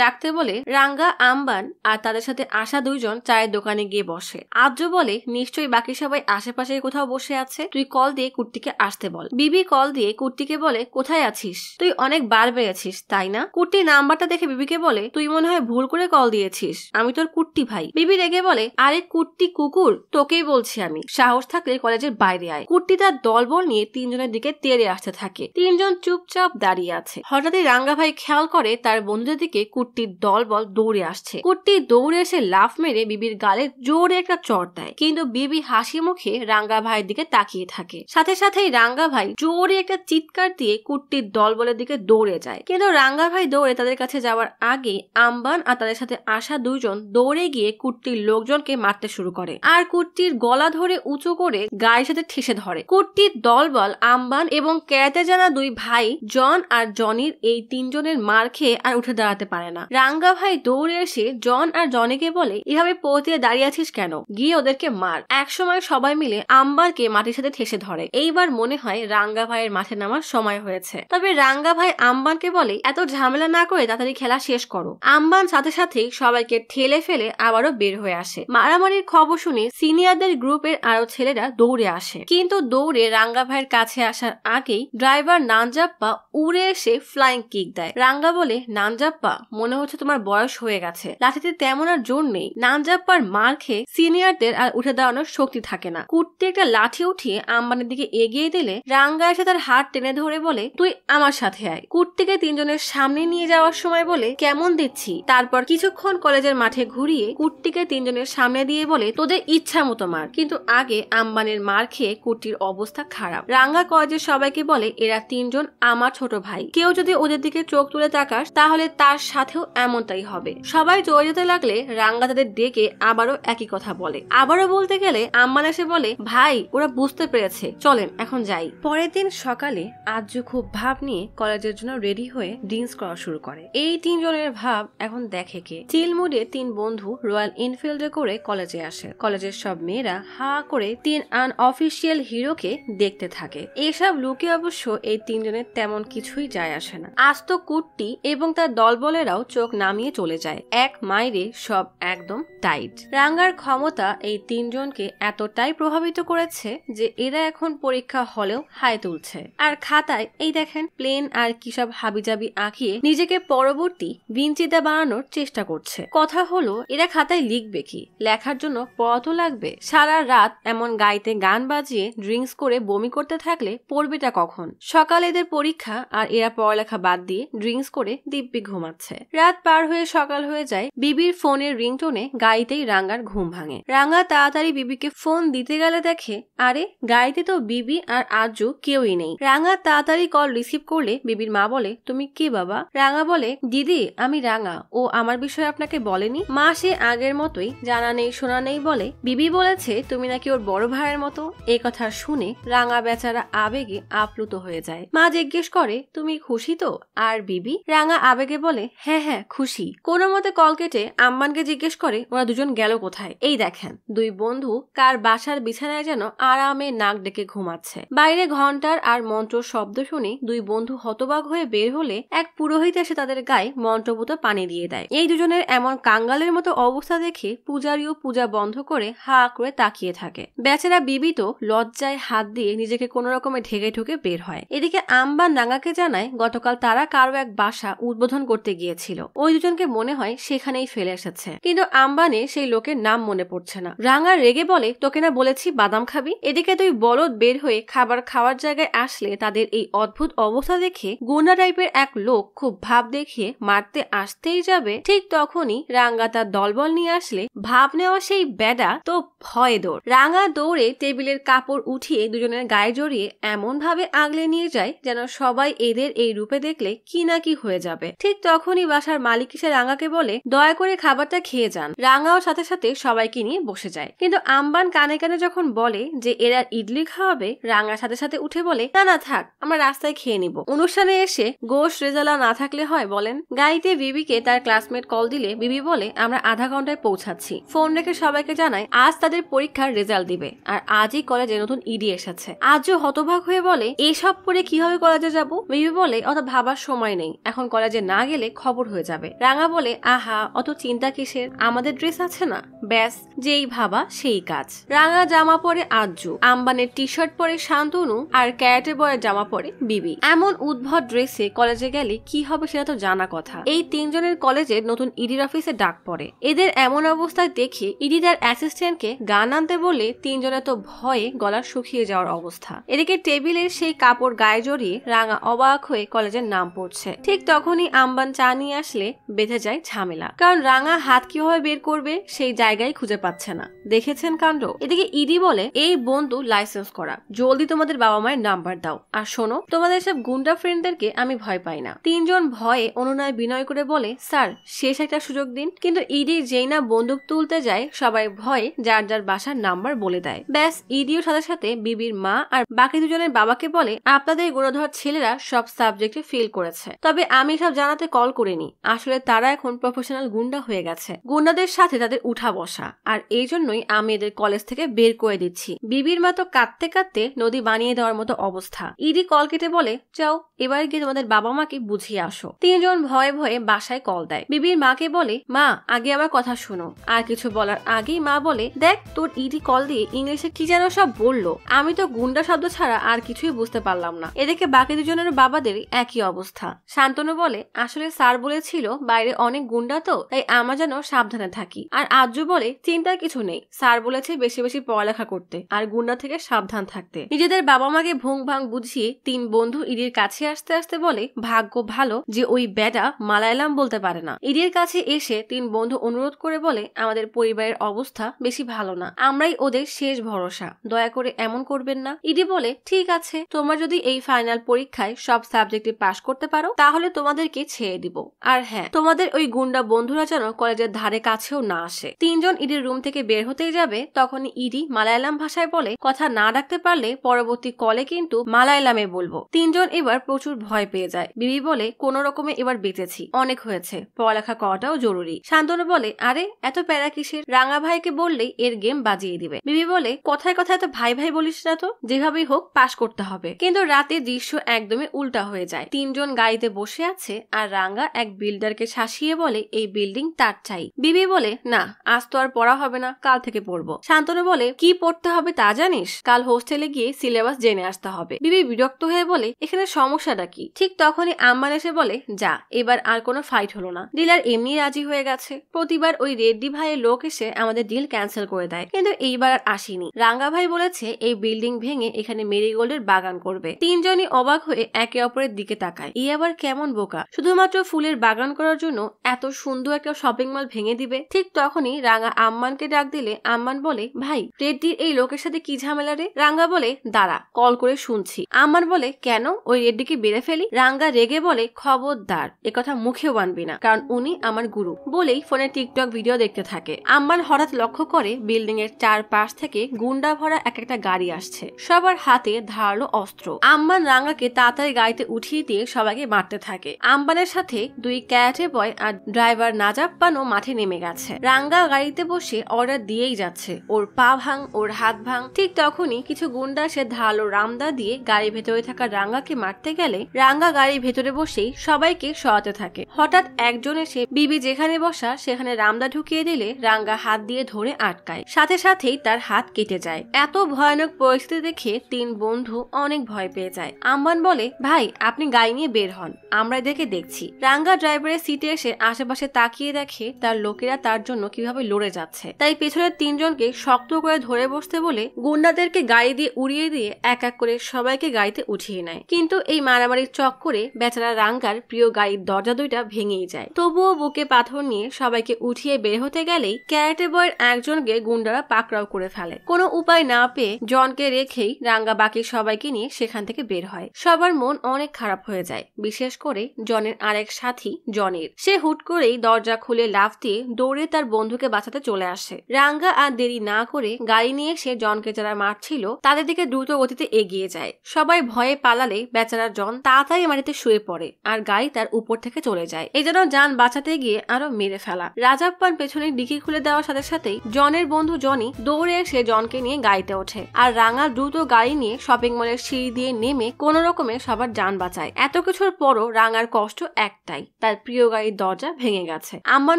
ডাকতে বলে রাঙ্গা আমবান আর তাদের সাথে আসা দুইজন চায়ের দোকানে গিয়ে বসে আর্য বলে নিশ্চয়ই বাকি সবাই আশেপাশে কোথাও বসে আছে তুই কল দিয়ে কুট্টিকে আসতে বল বিবি কল দিয়ে কুট্টিকে বলে কোথায় আছিস তুই অনেক বার বেড়েছিস তাই না কুট্টি নাম্বারটা দেখে বিবিকে বলে তুই মনে হয় ভুল করে কল দিয়েছিস আমি তোর কুট্টি ভাই বিবি রেগে বলে আরে কুট্টি কুকুর তোকেই বলছি আমি সাহস থাকলে কলেজের বাইরে আয় কুট্টি তার দলবল নিয়ে তিনজনের দিকে তেড়ে আসতে থাকে তিনজন চুপচাপ দাঁড়িয়ে আছে হঠাৎই রাঙ্গা ভাই খেয়াল করে তার বন্ধুদের সন্ধ্যের দিকে কুট্টির দলবল দৌড়ে আসছে কুট্টি দৌড়ে এসে লাফ মেরে বিবির গালে জোরে একটা চর দেয় কিন্তু বিবি হাসি মুখে রাঙ্গা ভাইয়ের দিকে তাকিয়ে থাকে সাথে সাথেই রাঙ্গা ভাই জোরে একটা চিৎকার দিয়ে কুট্টির দলবলের দিকে দৌড়ে যায় কিন্তু রাঙ্গা ভাই দৌড়ে তাদের কাছে যাওয়ার আগে আম্বান আর তাদের সাথে আসা দুজন দৌড়ে গিয়ে কুট্টির লোকজনকে মারতে শুরু করে আর কুট্টির গলা ধরে উঁচু করে গায়ের সাথে ঠেসে ধরে কুট্টির দলবল আম্বান এবং ক্যাতে জানা দুই ভাই জন আর জনির এই তিনজনের মার খেয়ে আর উঠে উঠে দাঁড়াতে পারে না রাঙ্গা ভাই দৌড়ে এসে জন আর জনিকে বলে এভাবে পৌঁছে দাঁড়িয়ে আছিস কেন গিয়ে ওদেরকে মার একসময় সবাই মিলে আম্বারকে মাটির সাথে ঠেসে ধরে এইবার মনে হয় রাঙ্গা ভাইয়ের মাঠে নামার সময় হয়েছে তবে রাঙ্গা ভাই আম্বানকে বলে এত ঝামেলা না করে তাড়াতাড়ি খেলা শেষ করো আম্বান সাথে সাথেই সবাইকে ঠেলে ফেলে আবারও বের হয়ে আসে মারামারির খবর শুনে সিনিয়রদের গ্রুপের আরো ছেলেরা দৌড়ে আসে কিন্তু দৌড়ে রাঙ্গা ভাইয়ের কাছে আসার আগেই ড্রাইভার নানজাপ্পা উড়ে এসে ফ্লাইং কিক দেয় রাঙ্গা বলে নানজা নানজাপ্পা মনে হচ্ছে তোমার বয়স হয়ে গেছে লাঠিতে তেমন আর জোর নেই নানজাপ্পার মার খেয়ে সিনিয়রদের আর উঠে দাঁড়ানোর শক্তি থাকে না কুর্তি একটা লাঠি উঠিয়ে আম্বানির দিকে এগিয়ে দিলে রাঙ্গা এসে তার হাত টেনে ধরে বলে তুই আমার সাথে আয় কুর্তিকে তিনজনের সামনে নিয়ে যাওয়ার সময় বলে কেমন দিচ্ছি তারপর কিছুক্ষণ কলেজের মাঠে ঘুরিয়ে কুর্তিকে তিনজনের সামনে দিয়ে বলে তোদের ইচ্ছা মতো মার কিন্তু আগে আম্বানের মার খেয়ে কুর্তির অবস্থা খারাপ রাঙ্গা কলেজের সবাইকে বলে এরা তিনজন আমার ছোট ভাই কেউ যদি ওদের দিকে চোখ তুলে তাকাস তাহলে তার সাথেও এমনটাই হবে সবাই চলে যেতে লাগলে রাঙ্গা তাদের ডেকে আবারও একই কথা বলে আবারও বলতে গেলে আম্মান এসে বলে ভাই ওরা বুঝতে পেরেছে চলেন এখন যাই পরের দিন সকালে আজ খুব ভাব নিয়ে কলেজের জন্য রেডি হয়ে ড্রিঙ্কস করা শুরু করে এই তিনজনের ভাব এখন দেখে কে চিলমুডে তিন বন্ধু রয়্যাল এনফিল্ডে করে কলেজে আসে কলেজের সব মেয়েরা হা করে তিন আন অফিসিয়াল হিরোকে দেখতে থাকে এসব লুকে অবশ্য এই তিনজনের তেমন কিছুই যায় আসে না আজ তো কুট্টি এবং তার দলবলেরাও চোখ নামিয়ে চলে যায় এক মাইরে সব একদম টাইট রাঙ্গার ক্ষমতা এই তিনজনকে এতটাই প্রভাবিত করেছে যে এরা এখন পরীক্ষা হলেও হাই তুলছে আর খাতায় এই দেখেন প্লেন আর কিসব হাবিজাবি আঁকিয়ে নিজেকে পরবর্তী বিঞ্চিতা বানানোর চেষ্টা করছে কথা হলো এরা খাতায় লিখবে কি লেখার জন্য পথ লাগবে সারা রাত এমন গাইতে গান বাজিয়ে ড্রিঙ্কস করে বমি করতে থাকলে পড়বেটা কখন সকাল এদের পরীক্ষা আর এরা পড়ালেখা বাদ দিয়ে ড্রিঙ্কস করে দিব্যি ঘুমাচ্ছে রাত পার হয়ে সকাল হয়ে যায় বিবির ফোনের রিংটোনে গাড়িতেই রাঙ্গার ঘুম ভাঙে রাঙ্গা তাড়াতাড়ি বিবিকে ফোন দিতে গেলে দেখে আরে গাড়িতে তো বিবি আর আজু কেউই নেই রাঙ্গা তাড়াতাড়ি কল রিসিভ করলে বিবির মা বলে তুমি কে বাবা রাঙা বলে দিদি আমি রাঙা ও আমার বিষয়ে আপনাকে বলেনি মা সে আগের মতোই জানা নেই শোনা নেই বলে বিবি বলেছে তুমি নাকি ওর বড় ভাইয়ের মতো এ কথা শুনে রাঙা বেচারা আবেগে আপ্লুত হয়ে যায় মা জিজ্ঞেস করে তুমি খুশি তো আর বিবি রাঙা আবেগে বলে হ্যাঁ হ্যাঁ খুশি কোনো মতে কল কেটে আম্মানকে জিজ্ঞেস করে ওরা দুজন গেল কোথায় এই দেখেন দুই বন্ধু কার বাসার বিছানায় যেন আরামে নাক ডেকে ঘুমাচ্ছে বাইরে ঘন্টার আর মন্ত্র শব্দ শুনে দুই বন্ধু হতবাক হয়ে বের হলে এক পুরোহিত এসে তাদের গায়ে মন্ত্রভূত পানি দিয়ে দেয় এই দুজনের এমন কাঙ্গালের মতো অবস্থা দেখে পূজারিও পূজা বন্ধ করে হা করে তাকিয়ে থাকে বেচারা বিবিত লজ্জায় হাত দিয়ে নিজেকে কোন রকমে ঢেকে ঢুকে বের হয় এদিকে আম্বা নাঙ্গাকে জানায় গতকাল তারা কারো এক বাসা উদ্বোধন করতে গিয়েছিল ওই দুজনকে মনে হয় সেখানেই ফেলে এসেছে কিন্তু আম্বানে সেই লোকের নাম মনে পড়ছে না রাঙা রেগে বলে তোকে না বলেছি বাদাম খাবি এদিকে তুই বলদ বের হয়ে খাবার খাওয়ার জায়গায় আসলে তাদের এই অদ্ভুত অবস্থা দেখে গোনা টাইপের এক লোক খুব ভাব দেখিয়ে মারতে আসতেই যাবে ঠিক তখনই রাঙ্গা তার দলবল নিয়ে আসলে ভাব নেওয়া সেই বেডা তো ভয় দৌড় রাঙা দৌড়ে টেবিলের কাপড় উঠিয়ে দুজনের গায়ে জড়িয়ে এমন ভাবে আগলে নিয়ে যায় যেন সবাই এদের এই রূপে দেখলে কি না কি হয়ে যাবে ঠিক তখনই বাসার মালিক এসে রাঙাকে বলে দয়া করে খাবারটা খেয়ে যান রাঙাও সাথে সাথে সবাইকে নিয়ে বসে যায় কিন্তু আম্বান কানে কানে যখন বলে যে এরা ইডলি খাওয়াবে রাঙার সাথে সাথে উঠে বলে না না থাক আমরা রাস্তায় খেয়ে নিব অনুষ্ঠানে এসে গোশ রেজালা না থাকলে হয় বলেন গাড়িতে বিবিকে তার ক্লাসমেট কল দিলে বিবি বলে আমরা আধা ঘন্টায় পৌঁছাচ্ছি ফোন রেখে সবাইকে জানায় আজ তাদের পরীক্ষার রেজাল্ট দিবে আর আজই কলেজে নতুন ইডি এসেছে আজও হতভাগ হয়ে বলে এসব পরে কিভাবে কলেজে যাব বিবি বলে অত ভাবার সময় নেই এখন কলেজে না না গেলে খবর হয়ে যাবে রাঙা বলে আহা অত চিন্তা কিসের আমাদের ড্রেস আছে না ব্যাস যেই ভাবা সেই কাজ রাঙা জামা পরে আজ্জু আম্বানের টি শার্ট পরে শান্তনু আর ক্যারেটে বয়ের জামা পরে বিবি এমন উদ্ভট ড্রেসে কলেজে গেলে কি হবে সেটা তো জানা কথা এই তিনজনের কলেজে নতুন ইডির অফিসে ডাক পড়ে এদের এমন অবস্থায় দেখে ইডি তার অ্যাসিস্ট্যান্টকে গান আনতে বলে তিনজনে তো ভয়ে গলা শুকিয়ে যাওয়ার অবস্থা এদিকে টেবিলের সেই কাপড় গায়ে জড়িয়ে রাঙা অবাক হয়ে কলেজের নাম পড়ছে ঠিক তখনই আম রামবান চা নিয়ে আসলে বেঁধে যায় ঝামেলা কারণ রাঙা হাত কিভাবে বের করবে সেই জায়গায় খুঁজে পাচ্ছে না দেখেছেন কাণ্ড এদিকে ইডি বলে এই বন্ধু লাইসেন্স করা জলদি তোমাদের বাবা মায়ের নাম্বার দাও আর শোনো তোমাদের সব গুন্ডা ফ্রেন্ডদেরকে আমি ভয় পাই না তিনজন ভয়ে অনুনয় বিনয় করে বলে স্যার শেষ একটা সুযোগ দিন কিন্তু ইডি যেই না বন্দুক তুলতে যায় সবাই ভয়ে যার যার বাসার নাম্বার বলে দেয় ব্যাস ইডিও সাথে সাথে বিবির মা আর বাকি দুজনের বাবাকে বলে আপনাদের গুণধর ছেলেরা সব সাবজেক্টে ফেল করেছে তবে আমি সব জানাতে সাথে কল করেনি আসলে তারা এখন প্রফেশনাল গুন্ডা হয়ে গেছে গুন্ডাদের সাথে তাদের উঠা বসা আর এই জন্যই আমি এদের কলেজ থেকে বের করে দিচ্ছি বিবির মা তো কাঁদতে কাঁদতে নদী বানিয়ে দেওয়ার মতো অবস্থা ইডি কল কেটে বলে যাও এবার গিয়ে তোমাদের বাবা মাকে বুঝিয়ে আসো তিনজন ভয়ে ভয়ে বাসায় কল দেয় বিবির মাকে বলে মা আগে আমার কথা শুনো আর কিছু বলার আগেই মা বলে দেখ তোর ইডি কল দিয়ে ইংলিশে কি যেন সব বললো আমি তো গুন্ডা শব্দ ছাড়া আর কিছুই বুঝতে পারলাম না এদিকে বাকি দুজনের বাবাদের একই অবস্থা শান্তনু বলে আস আসলে স্যার বলেছিল বাইরে অনেক গুন্ডা তো তাই আমরা যেন সাবধানে থাকি আর আজু বলে চিন্তার কিছু নেই স্যার বলেছে বেশি বেশি পড়ালেখা করতে আর গুন্ডা থেকে সাবধান থাকতে নিজেদের বাবা মাকে ভং ভাং বুঝিয়ে তিন বন্ধু ইডির কাছে আসতে আসতে বলে ভাগ্য ভালো যে ওই ব্যাটা মালায়ালাম বলতে পারে না ইডির কাছে এসে তিন বন্ধু অনুরোধ করে বলে আমাদের পরিবারের অবস্থা বেশি ভালো না আমরাই ওদের শেষ ভরসা দয়া করে এমন করবেন না ইডি বলে ঠিক আছে তোমরা যদি এই ফাইনাল পরীক্ষায় সব সাবজেক্টে পাশ করতে পারো তাহলে তোমাদেরকে খেয়ে দিব আর হ্যাঁ তোমাদের ওই গুন্ডা বন্ধুরা যেন কলেজের ধারে কাছেও না আসে তিনজন ইডির রুম থেকে বের হতে যাবে তখন ইডি মালায়ালাম ভাষায় বলে কথা না ডাকতে পারলে পরবর্তী কলে কিন্তু মালায়ালামে বলবো তিনজন এবার প্রচুর ভয় পেয়ে যায় বিবি বলে কোন রকমে এবার বেঁচেছি অনেক হয়েছে পড়ালেখা করাটাও জরুরি শান্তনু বলে আরে এত প্যারা কিসের রাঙা ভাইকে বললেই এর গেম বাজিয়ে দিবে বিবি বলে কথায় কথায় তো ভাই ভাই বলিস না তো যেভাবেই হোক পাশ করতে হবে কিন্তু রাতে দৃশ্য একদমই উল্টা হয়ে যায় তিনজন গাড়িতে বসে আছে আর রাঙ্গা এক বিল্ডারকে শাসিয়ে বলে এই বিল্ডিং তার চাই বিবি বলে না আজ তো আর পড়া হবে না কাল থেকে পড়বো শান্তনু বলে কি পড়তে হবে তা জানিস কাল হোস্টেলে গিয়ে সিলেবাস জেনে আসতে হবে বিবি বিরক্ত হয়ে বলে এখানে সমস্যাটা কি ঠিক তখনই আম্মান এসে বলে যা এবার আর কোনো ফাইট হলো না ডিলার এমনি রাজি হয়ে গেছে প্রতিবার ওই রেড্ডি ভাইয়ের লোক এসে আমাদের ডিল ক্যান্সেল করে দেয় কিন্তু এইবার আর আসেনি রাঙ্গা ভাই বলেছে এই বিল্ডিং ভেঙে এখানে মেরিগোল্ডের বাগান করবে তিনজনই অবাক হয়ে একে অপরের দিকে তাকায় ই আবার কেমন বোকা শুধুমাত্র শুধুমাত্র ফুলের বাগান করার জন্য এত সুন্দর একটা শপিং মল ভেঙে দিবে ঠিক তখনই রাঙা আম্মানকে ডাক দিলে আম্মান বলে ভাই রেড্ডির এই লোকের সাথে কি ঝামেলা রে রাঙ্গা বলে দাঁড়া কল করে শুনছি আম্মান বলে কেন ওই রেড্ডিকে বেড়ে ফেলি রাঙ্গা রেগে বলে খবরদার একথা মুখেও আনবি না কারণ উনি আমার গুরু বলেই ফোনে টিকটক ভিডিও দেখতে থাকে আম্মান হঠাৎ লক্ষ্য করে বিল্ডিং এর চার পাশ থেকে গুন্ডা ভরা এক একটা গাড়ি আসছে সবার হাতে ধারালো অস্ত্র আম্মান রাঙ্গাকে তাড়াতাড়ি গাড়িতে উঠিয়ে দিয়ে সবাইকে মারতে থাকে আম্বানের সাথে দুই ক্যাটে বয় আর ড্রাইভার নাজাপ্পানও মাঠে নেমে গেছে রাঙ্গা গাড়িতে বসে অর্ডার দিয়েই যাচ্ছে ওর পা ভাঙ ওর হাত ভাঙ ঠিক তখনই কিছু গুন্ডা সে ধাল ও রামদা দিয়ে গাড়ির ভেতরে থাকা রাঙ্গাকে মারতে গেলে রাঙ্গা গাড়ির ভেতরে বসেই সবাইকে সরাতে থাকে হঠাৎ একজন এসে বিবি যেখানে বসা সেখানে রামদা ঢুকিয়ে দিলে রাঙ্গা হাত দিয়ে ধরে আটকায় সাথে সাথেই তার হাত কেটে যায় এত ভয়ানক পরিস্থিতি দেখে তিন বন্ধু অনেক ভয় পেয়ে যায় আম্বান বলে ভাই আপনি গাড়ি নিয়ে বের হন আমরা দেখে দেখছি যাচ্ছি রাঙ্গা ড্রাইভারের সিটে এসে আশেপাশে তাকিয়ে দেখে তার লোকেরা তার জন্য কিভাবে লড়ে যাচ্ছে তাই পেছনের তিনজনকে শক্ত করে ধরে বসতে বলে গুন্ডাদেরকে গাড়ি দিয়ে উড়িয়ে দিয়ে এক এক করে সবাইকে গাড়িতে উঠিয়ে নেয় কিন্তু এই মারামারির চক্করে বেচারা রাঙ্গার প্রিয় গাড়ির দরজা দুইটা ভেঙেই যায় তবুও বুকে পাথর নিয়ে সবাইকে উঠিয়ে বের হতে গেলেই ক্যারেটে বয়ের একজনকে গুন্ডারা পাকড়াও করে ফেলে কোনো উপায় না পেয়ে জনকে রেখেই রাঙ্গা বাকি সবাইকে নিয়ে সেখান থেকে বের হয় সবার মন অনেক খারাপ হয়ে যায় বিশেষ করে জনের আর এক সাথী জনের সে হুট করেই দরজা খুলে লাফ দিয়ে দৌড়ে তার বন্ধুকে বাঁচাতে চলে আসে রাঙ্গা আর দেরি না করে গাড়ি নিয়ে সে জনকে যারা মারছিল তাদের দিকে দ্রুত গতিতে এগিয়ে যায় সবাই ভয়ে পালালে বেচারা জন তাড়াতাড়ি মাটিতে শুয়ে পড়ে আর গাড়ি তার উপর থেকে চলে যায় এই যেন যান বাঁচাতে গিয়ে আরো মেরে ফেলা রাজাপ্পান পেছনে ডিকি খুলে দেওয়ার সাথে সাথেই জনের বন্ধু জনি দৌড়ে সে জনকে নিয়ে গাড়িতে ওঠে আর রাঙা দ্রুত গাড়ি নিয়ে শপিং মলের সিঁড়ি দিয়ে নেমে কোনো রকমে সবার যান বাঁচায় এত কিছুর পরও রাঙার কষ্ট একটাই তার প্রিয় গাড়ির দরজা ভেঙে গেছে আম্মান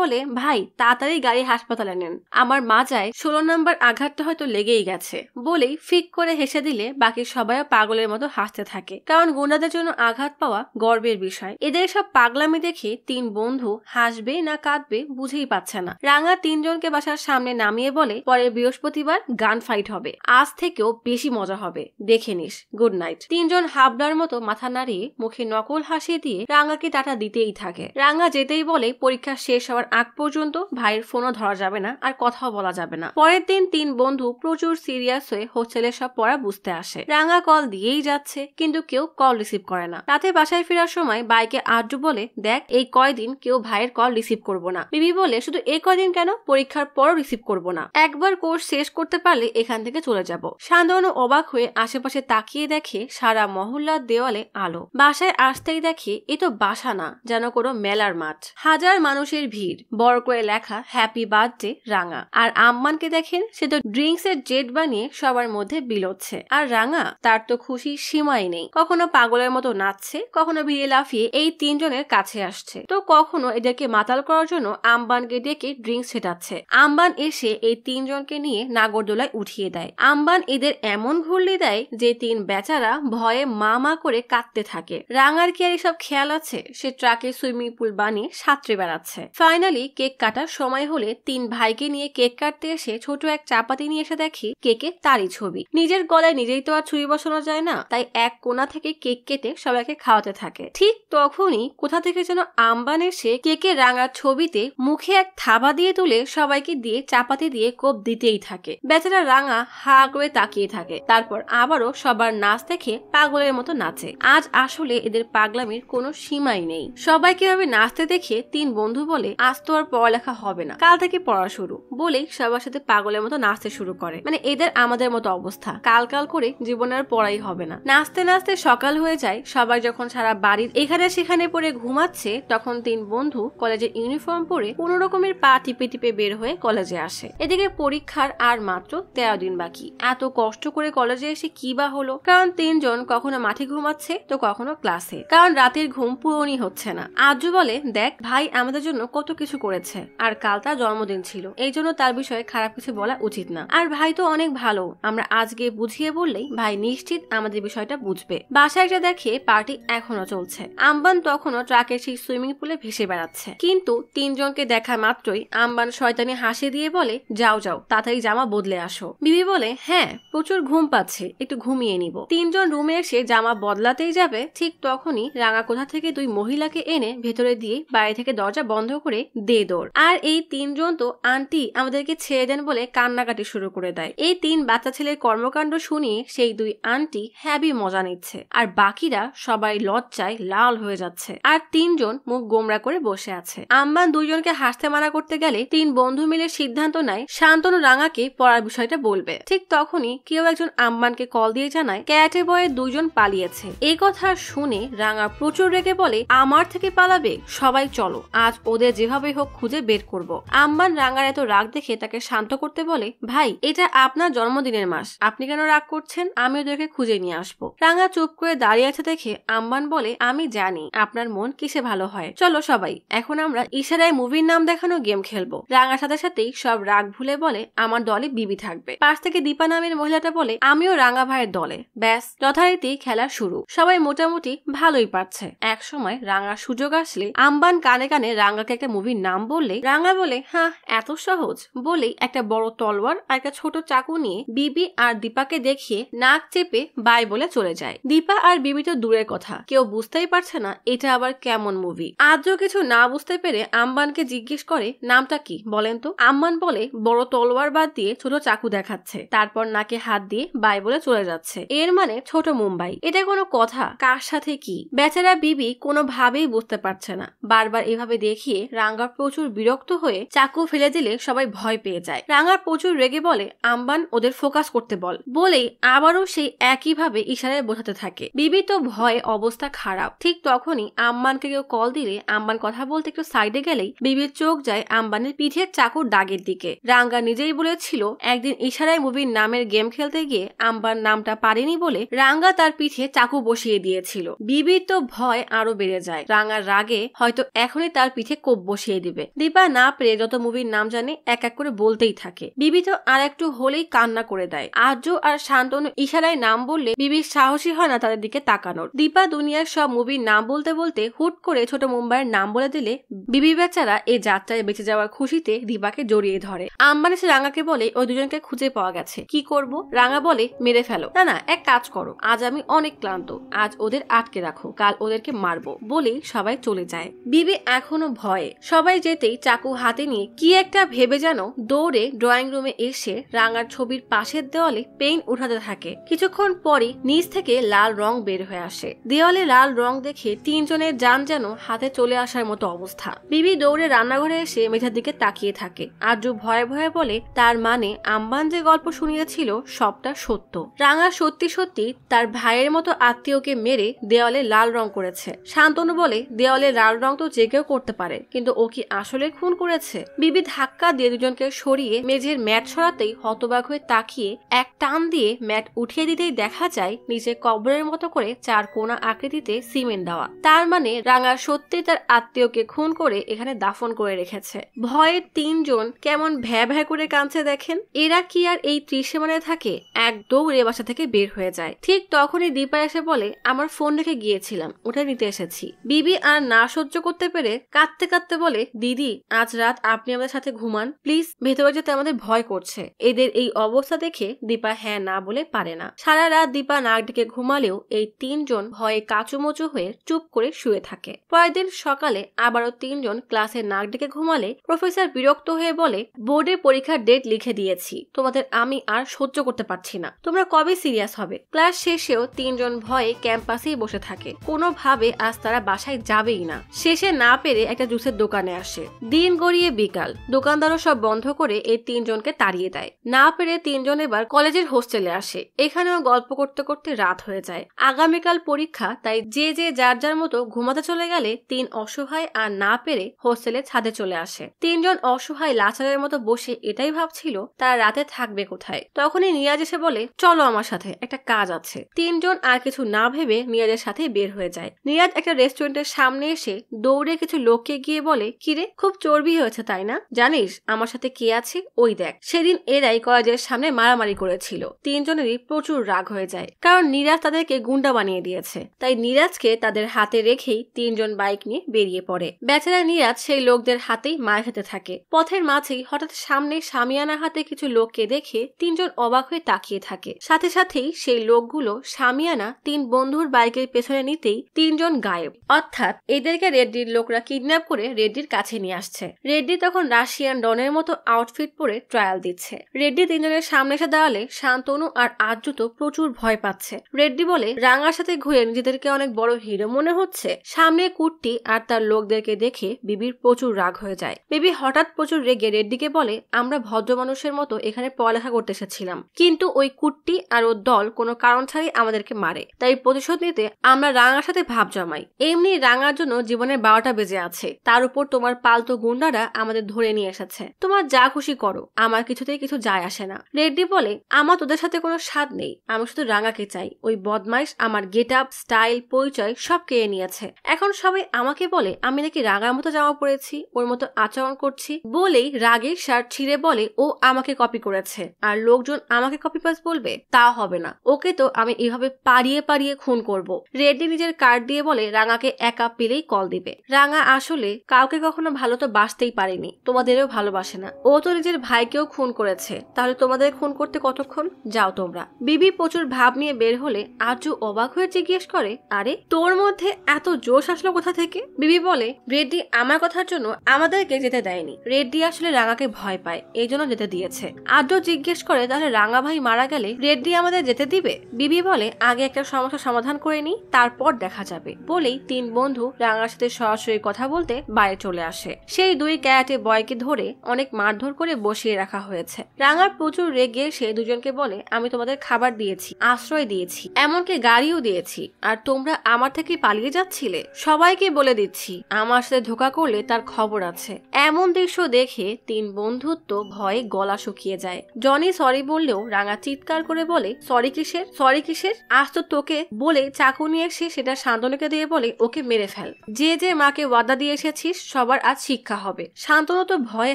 বলে ভাই তাড়াতাড়ি গাড়ি হাসপাতালে নেন আমার যায় ষোলো নম্বর আঘাতটা হয়তো লেগেই গেছে বলেই ফিক করে হেসে দিলে বাকি সবাই পাগলের মতো হাসতে থাকে কারণ গোন্ডাদের জন্য আঘাত পাওয়া গর্বের বিষয় এদের সব পাগলামি দেখে তিন বন্ধু হাসবে না কাঁদবে বুঝেই পাচ্ছে না রাঙা তিনজনকে বাসার সামনে নামিয়ে বলে পরে বৃহস্পতিবার গান ফাইট হবে আজ থেকেও বেশি মজা হবে দেখে নিস গুড নাইট তিনজন হাবনার মতো মাথা নাড়িয়ে মুখে নকল হাসিয়ে দিয়ে রাঙাকে টাটা দিতেই থাকে রাঙ্গা যেতেই বলে পরীক্ষা শেষ হওয়ার আগ পর্যন্ত ভাইয়ের ফোনও ধরা যাবে না আর কথাও বলা যাবে না পরের দিন তিন বন্ধু প্রচুর সিরিয়াস হয়ে হোস্টেলের সব পড়া বুঝতে আসে রাঙ্গা কল দিয়েই যাচ্ছে কিন্তু কেউ কল রিসিভ করে না রাতে বাসায় ফেরার সময় বাইকে আড্ডু বলে দেখ এই কয়দিন কেউ ভাইয়ের কল রিসিভ করব না বিবি বলে শুধু এই কয়দিন কেন পরীক্ষার পরও রিসিভ করব না একবার কোর্স শেষ করতে পারলে এখান থেকে চলে যাব সাধারণ অবাক হয়ে আশেপাশে তাকিয়ে দেখে সারা মহল্লার দেওয়ালে আলো বাসায় আসতেই দেখে এ তো বাসা বিছানা যেন কোনো মেলার মাঠ হাজার মানুষের ভিড় বড় করে লেখা হ্যাপি বার্থডে রাঙা আর আম্মানকে দেখেন সে তো ড্রিঙ্কস এর জেট বানিয়ে সবার মধ্যে বিলোচ্ছে আর রাঙা তার তো খুশি সীমাই নেই কখনো পাগলের মতো নাচছে কখনো ভিড়ে লাফিয়ে এই তিনজনের কাছে আসছে তো কখনো এদেরকে মাতাল করার জন্য আম্বানকে ডেকে ড্রিঙ্কস ছেটাচ্ছে আম্বান এসে এই তিনজনকে নিয়ে নাগরদোলায় উঠিয়ে দেয় আম্বান এদের এমন ঘুরলি দেয় যে তিন বেচারা ভয়ে মা মা করে কাঁদতে থাকে রাঙার কি আর এসব খেয়াল আছে সে ট্রাকে সুইমিং পুল বানিয়ে সাঁতরে বেড়াচ্ছে ফাইনালি কেক কাটার সময় হলে তিন ভাইকে নিয়ে কেক কাটতে এসে ছোট এক চাপাতি নিয়ে এসে দেখি কেকে তারই ছবি নিজের গলায় নিজেই তো আর ছুরি বসানো যায় না তাই এক কোনা থেকে কেক কেটে সবাইকে খাওয়াতে থাকে ঠিক তখনই কোথা থেকে যেন আমবান এসে কেকে রাঙার ছবিতে মুখে এক থাবা দিয়ে তুলে সবাইকে দিয়ে চাপাতি দিয়ে কোপ দিতেই থাকে বেচারা রাঙা হা করে তাকিয়ে থাকে তারপর আবারও সবার নাচ দেখে পাগলের মতো নাচে আজ আসলে এদের পাগলামির কোনো সীমাই নেই সবাইকে ভাবে নাচতে দেখে তিন বন্ধু বলে আজ তো আর পড়ালেখা হবে না কাল থেকে পড়া শুরু বলেই সবার সাথে পাগলের মতো নাচতে শুরু করে মানে এদের আমাদের মতো অবস্থা কাল কাল করে জীবনে আর পড়াই হবে না নাচতে নাচতে সকাল হয়ে যায় সবাই যখন সারা বাড়ির এখানে সেখানে পরে ঘুমাচ্ছে তখন তিন বন্ধু কলেজের ইউনিফর্ম পরে কোন রকমের পা টিপে টিপে বের হয়ে কলেজে আসে এদিকে পরীক্ষার আর মাত্র তেরো দিন বাকি এত কষ্ট করে কলেজে এসে কি বা হলো কারণ তিনজন কখনো মাঠে ঘুমাচ্ছে তো কখনো ক্লাসে কারণ রাতের ঘুম পুরো মনেই হচ্ছে না আজু বলে দেখ ভাই আমাদের জন্য কত কিছু করেছে আর কাল তার জন্মদিন ছিল এই জন্য তার বিষয়ে খারাপ কিছু বলা উচিত না আর ভাই তো অনেক ভালো আমরা আজকে বুঝিয়ে বললেই ভাই নিশ্চিত আমাদের বিষয়টা বুঝবে বাসায় যা দেখে পার্টি এখনো চলছে আম্বান তখনও ট্রাকের সেই সুইমিং পুলে ভেসে বেড়াচ্ছে কিন্তু তিনজনকে দেখা মাত্রই আম্বান শয়তানি হাসি দিয়ে বলে যাও যাও তাড়াতাড়ি জামা বদলে আসো বিবি বলে হ্যাঁ প্রচুর ঘুম পাচ্ছে একটু ঘুমিয়ে নিব তিনজন রুমে এসে জামা বদলাতেই যাবে ঠিক তখনই রাঙা কোথা থেকে দুই মহিলাকে এনে ভেতরে দিয়ে বাইরে থেকে দরজা বন্ধ করে দে দৌড় আর এই তিনজন তো আন্টি আমাদেরকে ছেড়ে দেন বলে কান্নাকাটি শুরু করে দেয় এই তিন বাচ্চা ছেলের কর্মকাণ্ড শুনিয়ে সেই দুই আন্টি হ্যাবি মজা নিচ্ছে আর বাকিরা সবাই লজ্জায় লাল হয়ে যাচ্ছে আর তিনজন মুখ গোমরা করে বসে আছে আম্বান দুইজনকে হাসতে মানা করতে গেলে তিন বন্ধু মিলে সিদ্ধান্ত নেয় শান্তনু রাঙাকে পড়ার বিষয়টা বলবে ঠিক তখনই কেউ একজন আম্বানকে কল দিয়ে জানায় ক্যাটে বয়ে দুইজন পালিয়েছে এই কথা শুনে রাঙা প্রচুর রেগে বলে আমার থেকে পালাবে সবাই চলো আজ ওদের যেভাবে হোক খুঁজে বের করব। আম্বান রাঙ্গার এত রাগ দেখে তাকে শান্ত করতে বলে ভাই এটা আপনার জন্মদিনের মাস আপনি কেন রাগ করছেন আমি ওদেরকে খুঁজে নিয়ে আসবো রাঙা চুপ করে দাঁড়িয়ে আছে দেখে আম্বান বলে আমি জানি আপনার মন কিসে ভালো হয় চলো সবাই এখন আমরা ইশারায় মুভির নাম দেখানো গেম খেলবো রাঙার সাথে সাথেই সব রাগ ভুলে বলে আমার দলে বিবি থাকবে পাশ থেকে দীপা নামের মহিলাটা বলে আমিও রাঙা ভাইয়ের দলে ব্যাস যথারীতি খেলা শুরু সবাই মোটামুটি ভালোই পাচ্ছে এক সময় সময় রাঙার সুযোগ আসলে আম্বান কানে কানে রাঙ্গাকে একটা মুভির নাম বললে রাঙা বলে হ্যাঁ এত সহজ বলেই একটা বড় তলোয়ার আর একটা ছোট চাকু নিয়ে বিবি আর দীপাকে দেখিয়ে নাক চেপে বাই বলে চলে যায় দীপা আর বিবি তো দূরের কথা কেউ বুঝতেই পারছে না এটা আবার কেমন মুভি আদ্র কিছু না বুঝতে পেরে আম্বানকে জিজ্ঞেস করে নামটা কি বলেন তো আম্বান বলে বড় তলোয়ার বাদ দিয়ে ছোট চাকু দেখাচ্ছে তারপর নাকে হাত দিয়ে বাই বলে চলে যাচ্ছে এর মানে ছোট মুম্বাই এটা কোনো কথা কার সাথে কি বেচারা বিবি কোনো কোনোভাবেই বুঝতে পারছে না বারবার এভাবে দেখিয়ে রাঙ্গা প্রচুর বিরক্ত হয়ে চাকু ফেলে দিলে সবাই ভয় পেয়ে যায় রাঙ্গার প্রচুর রেগে বলে আম্বান ওদের ফোকাস করতে বল বলেই আবারও সেই একইভাবে ইশারায় বোঝাতে থাকে বিবি তো ভয়ে অবস্থা খারাপ ঠিক তখনই আম্বানকে কেউ কল দিলে আম্বান কথা বলতে একটু সাইডে গেলেই বিবির চোখ যায় আম্বানের পিঠের চাকুর দাগের দিকে রাঙ্গা নিজেই বলেছিল একদিন ইশারায় মুভির নামের গেম খেলতে গিয়ে আম্বার নামটা পারেনি বলে রাঙ্গা তার পিঠে চাকু বসিয়ে দিয়েছিল বিবির তো ভয় আরো বেড়ে বেড়ে যায় রাঙার রাগে হয়তো এখনই তার পিঠে কোপ বসিয়ে দিবে দীপা না পেরে যত মুভির নাম জানে এক এক করে বলতেই থাকে বিবি তো আর একটু হলেই কান্না করে দেয় আর্য আর শান্তনু ইশারায় নাম বললে বিবির সাহসী হয় না তাদের দিকে তাকানোর দীপা দুনিয়ার সব মুভির নাম বলতে বলতে হুট করে ছোট মুম্বাইয়ের নাম বলে দিলে বিবি বেচারা এই যাত্রায় বেঁচে যাওয়ার খুশিতে দীপাকে জড়িয়ে ধরে আম্বানি সে রাঙাকে বলে ওই দুজনকে খুঁজে পাওয়া গেছে কি করব রাঙা বলে মেরে ফেলো না না এক কাজ করো আজ আমি অনেক ক্লান্ত আজ ওদের আটকে রাখো কাল ওদেরকে মারবো বলে সবাই চলে যায় বিবি এখনো ভয়ে সবাই যেতেই চাকু হাতে নিয়ে কি একটা ভেবে যেন দৌড়ে ড্রয়িং রুমে এসে রাঙার ছবির পাশের দেওয়ালে পেইন উঠাতে থাকে কিছুক্ষণ পরই নিচ থেকে লাল রং বের হয়ে আসে দেওয়ালে লাল রং দেখে তিনজনের যান যেন হাতে চলে আসার মতো অবস্থা বিবি দৌড়ে রান্নাঘরে এসে মেঝের দিকে তাকিয়ে থাকে আর্য ভয়ে ভয়ে বলে তার মানে আম্বান যে গল্প শুনিয়েছিল সবটা সত্য রাঙা সত্যি সত্যি তার ভাইয়ের মতো আত্মীয়কে মেরে দেওয়ালে লাল রং করেছে শান্ত শান্তনু বলে দেওয়ালে লাল রং তো জেগেও করতে পারে কিন্তু ও কি আসলে খুন করেছে বিবি ধাক্কা দিয়ে দুজনকে সরিয়ে মেঝের ম্যাট সরাতেই হতবাক হয়ে তাকিয়ে এক টান দিয়ে ম্যাট উঠিয়ে দিতেই দেখা যায় নিচে কবরের মতো করে চার কোনা আকৃতিতে সিমেন্ট দেওয়া তার মানে রাঙা সত্যি তার আত্মীয়কে খুন করে এখানে দাফন করে রেখেছে ভয়ে তিনজন কেমন ভ্যা ভ্যা করে কাঁদছে দেখেন এরা কি আর এই মানে থাকে এক দৌড়ে বাসা থেকে বের হয়ে যায় ঠিক তখনই দীপা এসে বলে আমার ফোন রেখে গিয়েছিলাম ওটা নিতে এসেছি আছি বিবি আর না সহ্য করতে পেরে কাঁদতে কাঁদতে বলে দিদি আজ রাত আপনি আমাদের সাথে ঘুমান প্লিজ ভেতরে যেতে আমাদের ভয় করছে এদের এই অবস্থা দেখে দীপা হ্যাঁ না বলে পারে না সারা রাত দীপা নাক ডেকে ঘুমালেও এই তিনজন ভয়ে কাচুমচু হয়ে চুপ করে শুয়ে থাকে পরের সকালে আবারও তিনজন ক্লাসে নাক ডেকে ঘুমালে প্রফেসর বিরক্ত হয়ে বলে বোর্ডে পরীক্ষার ডেট লিখে দিয়েছি তোমাদের আমি আর সহ্য করতে পারছি না তোমরা কবে সিরিয়াস হবে ক্লাস শেষেও তিনজন ভয়ে ক্যাম্পাসেই বসে থাকে কোনোভাবে আজ তারা তারা বাসায় যাবেই না শেষে না পেরে একটা জুসের দোকানে আসে দিন গড়িয়ে বিকাল দোকানদারও সব বন্ধ করে এই তিনজনকে তাড়িয়ে দেয় না পেরে তিনজন এবার কলেজের হোস্টেলে আসে এখানেও গল্প করতে করতে রাত হয়ে যায় আগামীকাল পরীক্ষা তাই যে যে যার যার মতো ঘুমাতে চলে গেলে তিন অসহায় আর না পেরে হোস্টেলে ছাদে চলে আসে তিনজন অসহায় লাচারের মতো বসে এটাই ভাবছিল তারা রাতে থাকবে কোথায় তখনই নিয়াজ এসে বলে চলো আমার সাথে একটা কাজ আছে তিনজন আর কিছু না ভেবে নিয়াজের সাথে বের হয়ে যায় নিয়াজ একটা রেস্টুরেন্টের সামনে এসে দৌড়ে কিছু লোককে গিয়ে বলে কিরে খুব চর্বি হয়েছে তাই না জানিস আমার সাথে কে আছে ওই দেখ সেদিন এরাই কলেজের সামনে মারামারি করেছিল তিনজনেরই প্রচুর রাগ হয়ে যায় কারণ নিরাজ তাদেরকে গুন্ডা বানিয়ে দিয়েছে তাই নীরাজকে তাদের হাতে রেখেই তিনজন বাইক নিয়ে বেরিয়ে পড়ে বেচারা নিরাজ সেই লোকদের হাতেই মার খেতে থাকে পথের মাঝেই হঠাৎ সামনে সামিয়ানা হাতে কিছু লোককে দেখে তিনজন অবাক হয়ে তাকিয়ে থাকে সাথে সাথেই সেই লোকগুলো সামিয়ানা তিন বন্ধুর বাইকের পেছনে নিতেই তিনজন গায়ে যায় অর্থাৎ এদেরকে রেড্ডির লোকরা কিডন্যাপ করে রেড্ডির কাছে নিয়ে আসছে রেড্ডি তখন রাশিয়ান ডনের মতো আউটফিট পরে ট্রায়াল দিচ্ছে রেড্ডি তিনজনের সামনে এসে দাঁড়ালে শান্তনু আর আদ্রুত প্রচুর ভয় পাচ্ছে রেড্ডি বলে রাঙার সাথে ঘুরে নিজেদেরকে অনেক বড় হিরো মনে হচ্ছে সামনে কুট্টি আর তার লোকদেরকে দেখে বিবির প্রচুর রাগ হয়ে যায় বিবি হঠাৎ প্রচুর রেগে রেড্ডিকে বলে আমরা ভদ্র মানুষের মতো এখানে পড়ালেখা করতে এসেছিলাম কিন্তু ওই কুট্টি আর ওর দল কোনো কারণ ছাড়াই আমাদেরকে মারে তাই প্রতিশোধ নিতে আমরা রাঙার সাথে ভাব জমাই এমনি রাঙার জন্য জীবনের বারোটা বেজে আছে তার উপর তোমার পালতো গুন্ডারা আমাদের ধরে নিয়ে এসেছে তোমার যা খুশি করো আমার কিছুতেই কিছু যায় আসে না রেড্ডি বলে আমার তোদের সাথে কোনো স্বাদ নেই আমি শুধু রাঙাকে চাই ওই বদমাইশ আমার গেট আপ স্টাইল পরিচয় সব কেড়ে নিয়েছে এখন সবাই আমাকে বলে আমি নাকি রাঙার মতো জামা পড়েছি ওর মতো আচরণ করছি বলেই রাগে শার্ট ছিঁড়ে বলে ও আমাকে কপি করেছে আর লোকজন আমাকে কপি পাস বলবে তা হবে না ওকে তো আমি এভাবে পারিয়ে পারিয়ে খুন করব রেড্ডি নিজের কার্ড দিয়ে বলে রাঙাকে একা পেলেই কল দিবে রাঙা আসলে কাউকে কখনো ভালো তো বাসতেই পারেনি তোমাদেরও ভালোবাসে না ও তো নিজের ভাইকেও খুন করেছে তাহলে তোমাদের খুন করতে কতক্ষণ যাও তোমরা বিবি প্রচুর ভাব নিয়ে বের হলে আজু অবাক হয়ে জিজ্ঞেস করে আরে তোর মধ্যে এত জোশ আসলো কোথা থেকে বিবি বলে রেড্ডি আমার কথার জন্য আমাদেরকে যেতে দেয়নি রেড্ডি আসলে রাঙাকে ভয় পায় এই জন্য যেতে দিয়েছে আজও জিজ্ঞেস করে তাহলে রাঙা ভাই মারা গেলে রেড্ডি আমাদের যেতে দিবে বিবি বলে আগে একটা সমস্যা সমাধান করে নি তারপর দেখা যাবে বলেই পরেই তিন বন্ধু রাঙার সাথে সরাসরি কথা বলতে বাইরে চলে আসে সেই দুই ক্যারাটে বয়কে ধরে অনেক মারধর করে বসিয়ে রাখা হয়েছে রাঙার প্রচুর রেগে সে দুজনকে বলে আমি তোমাদের খাবার দিয়েছি আশ্রয় দিয়েছি এমনকি গাড়িও দিয়েছি আর তোমরা আমার থেকে পালিয়ে যাচ্ছিলে সবাইকে বলে দিচ্ছি আমার সাথে ধোকা করলে তার খবর আছে এমন দৃশ্য দেখে তিন বন্ধুত্ব ভয়ে গলা শুকিয়ে যায় জনি সরি বললেও রাঙা চিৎকার করে বলে সরি কিসের সরি কিসের আজ তো তোকে বলে চাকু নিয়ে এসে সেটা শান্তনুকে দিয়ে বলে বলে ওকে মেরে ফেল যে যে মাকে ওয়াদা দিয়ে এসেছিস সবার আজ শিক্ষা হবে শান্তনু তো ভয়ে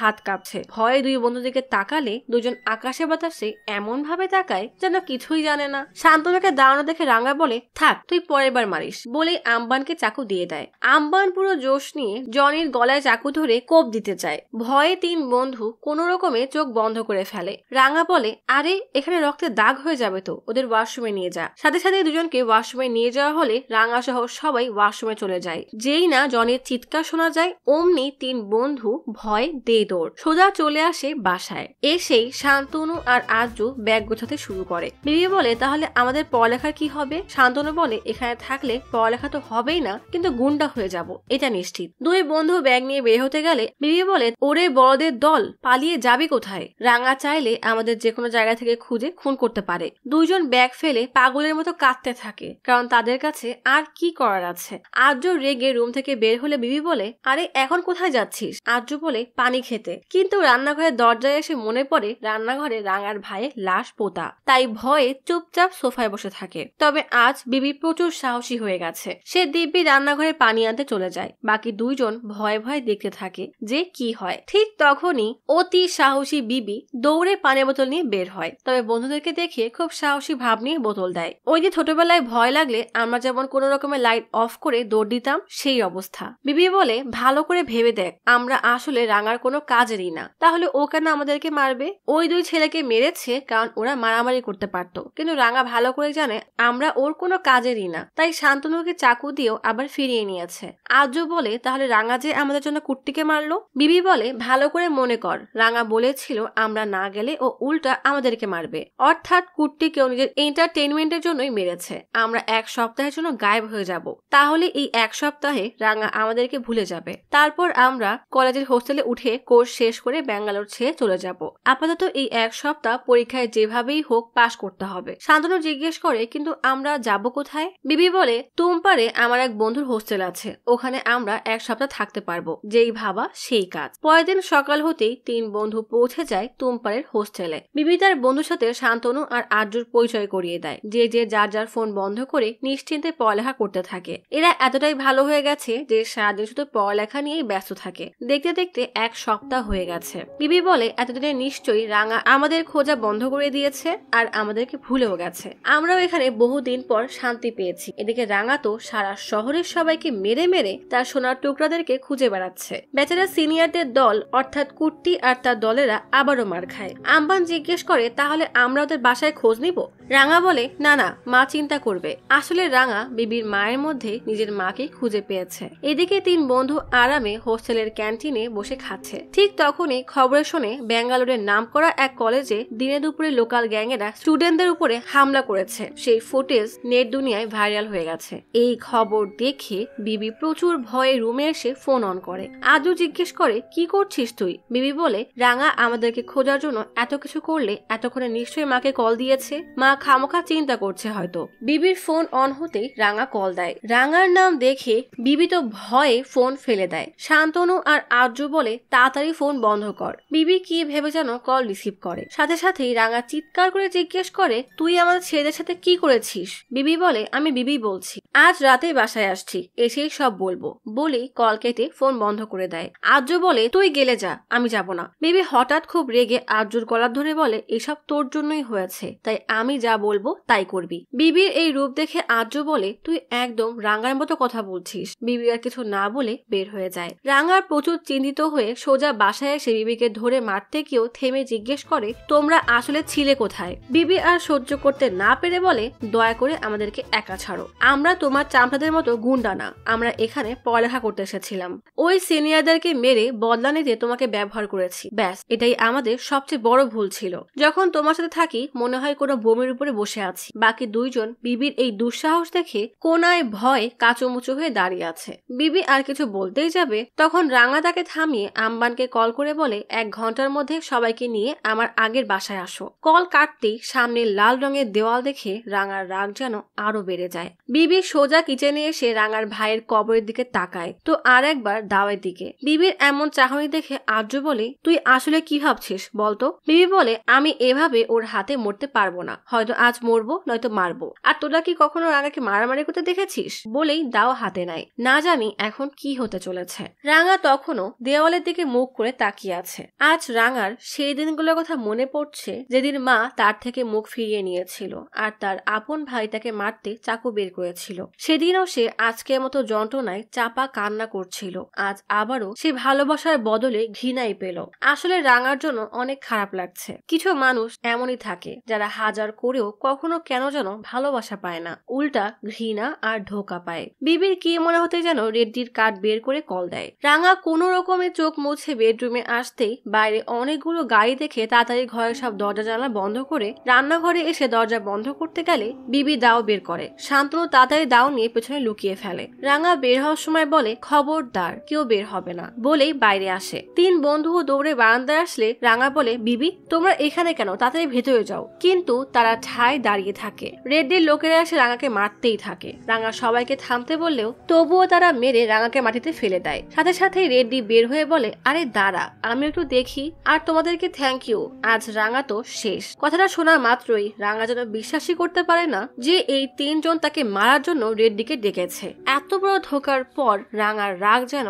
হাত কাঁপছে ভয়ে দুই দিকে তাকালে দুজন আকাশে বাতাসে এমন ভাবে তাকায় যেন কিছুই জানে না শান্তনুকে দাঁড়ানো দেখে রাঙা বলে থাক তুই পরের বার মারিস বলেই আম্বানকে চাকু দিয়ে দেয় আম্বান পুরো জোশ নিয়ে জনির গলায় চাকু ধরে কোপ দিতে চায় ভয়ে তিন বন্ধু কোনো রকমে চোখ বন্ধ করে ফেলে রাঙা বলে আরে এখানে রক্তে দাগ হয়ে যাবে তো ওদের ওয়াশরুমে নিয়ে যা সাথে সাথে দুজনকে ওয়াশরুমে নিয়ে যাওয়া হলে রাঙা সহ সবাই ওয়াশরুমে চলে যায় যেই না জনের চিৎকার শোনা যায় অমনি তিন বন্ধু ভয় দে দৌড় সোজা চলে আসে বাসায় এসেই শান্তনু আর আজু ব্যাগ গোছাতে শুরু করে বিবি বলে তাহলে আমাদের পড়ালেখার কি হবে শান্তনু বলে এখানে থাকলে পড়ালেখা তো হবেই না কিন্তু গুন্ডা হয়ে যাব এটা নিশ্চিত দুই বন্ধু ব্যাগ নিয়ে বের হতে গেলে বিবি বলে ওরে বড়দের দল পালিয়ে যাবে কোথায় রাঙা চাইলে আমাদের যে কোনো জায়গা থেকে খুঁজে খুন করতে পারে দুইজন ব্যাগ ফেলে পাগলের মতো কাঁদতে থাকে কারণ তাদের কাছে আর কি করার আছে যাচ্ছে আর্য রেগে রুম থেকে বের হলে বিবি বলে আরে এখন কোথায় যাচ্ছিস আর্য বলে পানি খেতে কিন্তু রান্নাঘরের দরজায় এসে মনে পড়ে রান্নাঘরে রাঙার ভাইয়ে লাশ পোতা তাই ভয়ে চুপচাপ সোফায় বসে থাকে তবে আজ বিবি প্রচুর সাহসী হয়ে গেছে সে দিব্যি রান্নাঘরে পানি আনতে চলে যায় বাকি দুইজন ভয়ে ভয়ে দেখতে থাকে যে কি হয় ঠিক তখনই অতি সাহসী বিবি দৌড়ে পানি বোতল নিয়ে বের হয় তবে বন্ধুদেরকে দেখে খুব সাহসী ভাব নিয়ে বোতল দেয় ওই যে ছোটবেলায় ভয় লাগলে আমরা যেমন কোনো রকমের লাইট অফ অফ করে দৌড় দিতাম সেই অবস্থা বিবি বলে ভালো করে ভেবে দেখ আমরা আসলে রাঙার কোনো কাজেরই না তাহলে ও কেন আমাদেরকে মারবে ওই দুই ছেলেকে মেরেছে কারণ ওরা মারামারি করতে পারত কিন্তু রাঙা ভালো করে জানে আমরা ওর কোনো কাজেরই না তাই শান্তনুকে চাকু দিয়েও আবার ফিরিয়ে নিয়েছে আজও বলে তাহলে রাঙা যে আমাদের জন্য কুট্টিকে মারলো বিবি বলে ভালো করে মনে কর রাঙা বলেছিল আমরা না গেলে ও উল্টা আমাদেরকে মারবে অর্থাৎ কুট্টিকেও নিজের এন্টারটেনমেন্টের জন্যই মেরেছে আমরা এক সপ্তাহের জন্য গায়েব হয়ে যাব তা তাহলে এই এক সপ্তাহে রাঙা আমাদেরকে ভুলে যাবে তারপর আমরা কলেজের হোস্টেলে উঠে কোর্স শেষ করে ব্যাঙ্গালোর ছেড়ে চলে যাব আপাতত এই এক সপ্তাহ পরীক্ষায় যেভাবেই হোক পাশ করতে হবে শান্তনু জিজ্ঞেস করে কিন্তু আমরা যাব কোথায় বিবি বলে তুমপারে আমার এক বন্ধুর হোস্টেল আছে ওখানে আমরা এক সপ্তাহ থাকতে পারবো যেই ভাবা সেই কাজ পরের দিন সকাল হতেই তিন বন্ধু পৌঁছে যায় তুমপারের হোস্টেলে বিবি তার বন্ধুর সাথে শান্তনু আর আর্যুর পরিচয় করিয়ে দেয় যে যে যার যার ফোন বন্ধ করে নিশ্চিন্তে পড়ালেখা করতে থাকে এরা এতটাই ভালো হয়ে গেছে যে সারাদিন শুধু পড়ালেখা নিয়েই ব্যস্ত থাকে দেখতে দেখতে এক সপ্তাহ হয়ে গেছে বিবি বলে এতদিনে নিশ্চয়ই রাঙা আমাদের খোঁজা বন্ধ করে দিয়েছে আর আমাদেরকে ভুলেও গেছে আমরাও এখানে বহুদিন পর শান্তি পেয়েছি এদিকে রাঙা তো সারা শহরের সবাইকে মেরে মেরে তার সোনার টুকরাদেরকে খুঁজে বেড়াচ্ছে বেচারা সিনিয়রদের দল অর্থাৎ কুট্টি আর তার দলেরা আবারও মার খায় আম্বান জিজ্ঞেস করে তাহলে আমরা ওদের বাসায় খোঁজ নিব রাঙা বলে না না মা চিন্তা করবে আসলে রাঙা বিবির মায়ের মধ্যে মধ্যে নিজের মাকে খুঁজে পেয়েছে এদিকে তিন বন্ধু আরামে হোস্টেলের ক্যান্টিনে বসে খাচ্ছে ঠিক তখনই খবরে শুনে ব্যাঙ্গালোরের নাম করা এক কলেজে দিনে দুপুরে লোকাল গ্যাংয়েরা স্টুডেন্টদের উপরে হামলা করেছে সেই ফুটেজ নেট দুনিয়ায় ভাইরাল হয়ে গেছে এই খবর দেখে বিবি প্রচুর ভয়ে রুমে এসে ফোন অন করে আজও জিজ্ঞেস করে কি করছিস তুই বিবি বলে রাঙা আমাদেরকে খোঁজার জন্য এত কিছু করলে এতক্ষণে নিশ্চয়ই মাকে কল দিয়েছে মা খামোখা চিন্তা করছে হয়তো বিবির ফোন অন হতেই রাঙা কল দেয় রাঙার নাম দেখে বিবি তো ভয়ে ফোন ফেলে দেয় শান্তনু আর আর্য বলে তাড়াতাড়ি ফোন বন্ধ কর বিবি কি ভেবে যেন কল রিসিভ করে সাথে সাথেই রাঙা চিৎকার করে জিজ্ঞেস করে তুই আমাদের ছেলেদের সাথে কি করেছিস বিবি বলে আমি বিবি বলছি আজ রাতে বাসায় আসছি এসেই সব বলবো বলি কল কেটে ফোন বন্ধ করে দেয় আর্য বলে তুই গেলে যা আমি যাব না বিবি হঠাৎ খুব রেগে আর্যুর গলা ধরে বলে এসব তোর জন্যই হয়েছে তাই আমি যা বলবো তাই করবি বিবির এই রূপ দেখে আর্য বলে তুই একদম রাঙ্গার মতো কথা বলছিস বিবি আর কিছু না বলে বের হয়ে যায় রাঙ্গার প্রচুর চিন্তিত হয়ে সোজা বাসায় এসে বিবিকে ধরে মারতে গিয়েও থেমে জিজ্ঞেস করে তোমরা আসলে ছিলে কোথায় বিবি আর সহ্য করতে না পেরে বলে দয়া করে আমাদেরকে একা ছাড়ো আমরা তোমার চামড়াদের মতো গুন্ডা না আমরা এখানে পড়ালেখা করতে এসেছিলাম ওই সিনিয়রদেরকে মেরে বদলা নিতে তোমাকে ব্যবহার করেছি ব্যাস এটাই আমাদের সবচেয়ে বড় ভুল ছিল যখন তোমার সাথে থাকি মনে হয় কোনো বোমের উপরে বসে আছি বাকি দুইজন বিবির এই দুঃসাহস দেখে কোনায় ভয় ভয়ে কাঁচুমুচু হয়ে দাঁড়িয়ে আছে বিবি আর কিছু বলতেই যাবে তখন রাঙা তাকে থামিয়ে আম্বানকে কল করে বলে এক ঘন্টার মধ্যে সবাইকে নিয়ে আমার আগের বাসায় আসো কল কাটতেই সামনে লাল রঙের দেওয়াল দেখে রাঙার রাগ যেন আরো বেড়ে যায় বিবি সোজা কিচেনে এসে রাঙার ভাইয়ের কবরের দিকে তাকায় তো আর একবার দাওয়ের দিকে বিবির এমন চাহনি দেখে আর্য বলে তুই আসলে কি ভাবছিস বলতো বিবি বলে আমি এভাবে ওর হাতে মরতে পারবো না হয়তো আজ মরবো নয়তো মারবো আর তোরা কি কখনো রাঙাকে মারামারি করতে দেখেছিস বলেই দাও হাতে নেয় না জানি এখন কি হতে চলেছে রাঙা তখনও দেওয়ালের দিকে মুখ করে তাকিয়ে আছে আজ রাঙার সেই দিনগুলোর কথা মনে পড়ছে যেদিন মা তার থেকে মুখ ফিরিয়ে নিয়েছিল আর তার আপন ভাই তাকে মারতে চাকু বের করেছিল সেদিনও সে আজকের মতো যন্ত্রণায় চাপা কান্না করছিল আজ আবারও সে ভালোবাসার বদলে ঘৃণাই পেল আসলে রাঙার জন্য অনেক খারাপ লাগছে কিছু মানুষ এমনই থাকে যারা হাজার করেও কখনো কেন যেন ভালোবাসা পায় না উল্টা ঘৃণা আর ঢোকা পায় বিবির কি মনে হতে যেন রেড্ডির কার্ড বের করে কল দেয় রাঙা কোনো রকমে চোখ মুছে বেডরুমে আসতেই বাইরে অনেকগুলো গাড়ি দেখে তাড়াতাড়ি ঘরের সব দরজা জানা বন্ধ করে রান্নাঘরে এসে দরজা বন্ধ করতে গেলে বিবি দাও বের করে শান্তনু তাড়াতাড়ি দাও নিয়ে পেছনে লুকিয়ে ফেলে রাঙা বের হওয়ার সময় বলে খবরদার কেউ বের হবে না বলেই বাইরে আসে তিন বন্ধু দৌড়ে বারান্দায় আসলে রাঙা বলে বিবি তোমরা এখানে কেন তাড়াতাড়ি ভেতরে যাও কিন্তু তারা ঠায় দাঁড়িয়ে থাকে রেড্ডির লোকেরা এসে রাঙাকে মারতেই থাকে রাঙা সবাইকে সবাইকে থামতে বললেও তবুও তারা মেরে রাঙাকে মাটিতে ফেলে দেয় সাথে সাথেই রেড্ডি বের হয়ে বলে আরে দাঁড়া আমি একটু দেখি আর তোমাদেরকে থ্যাংক ইউ আজ রাঙা তো শেষ কথাটা শোনা মাত্রই রাঙা যেন বিশ্বাসই করতে পারে না যে এই তিনজন তাকে মারার জন্য রেড্ডিকে ডেকেছে এত বড় ধোকার পর রাঙার রাগ যেন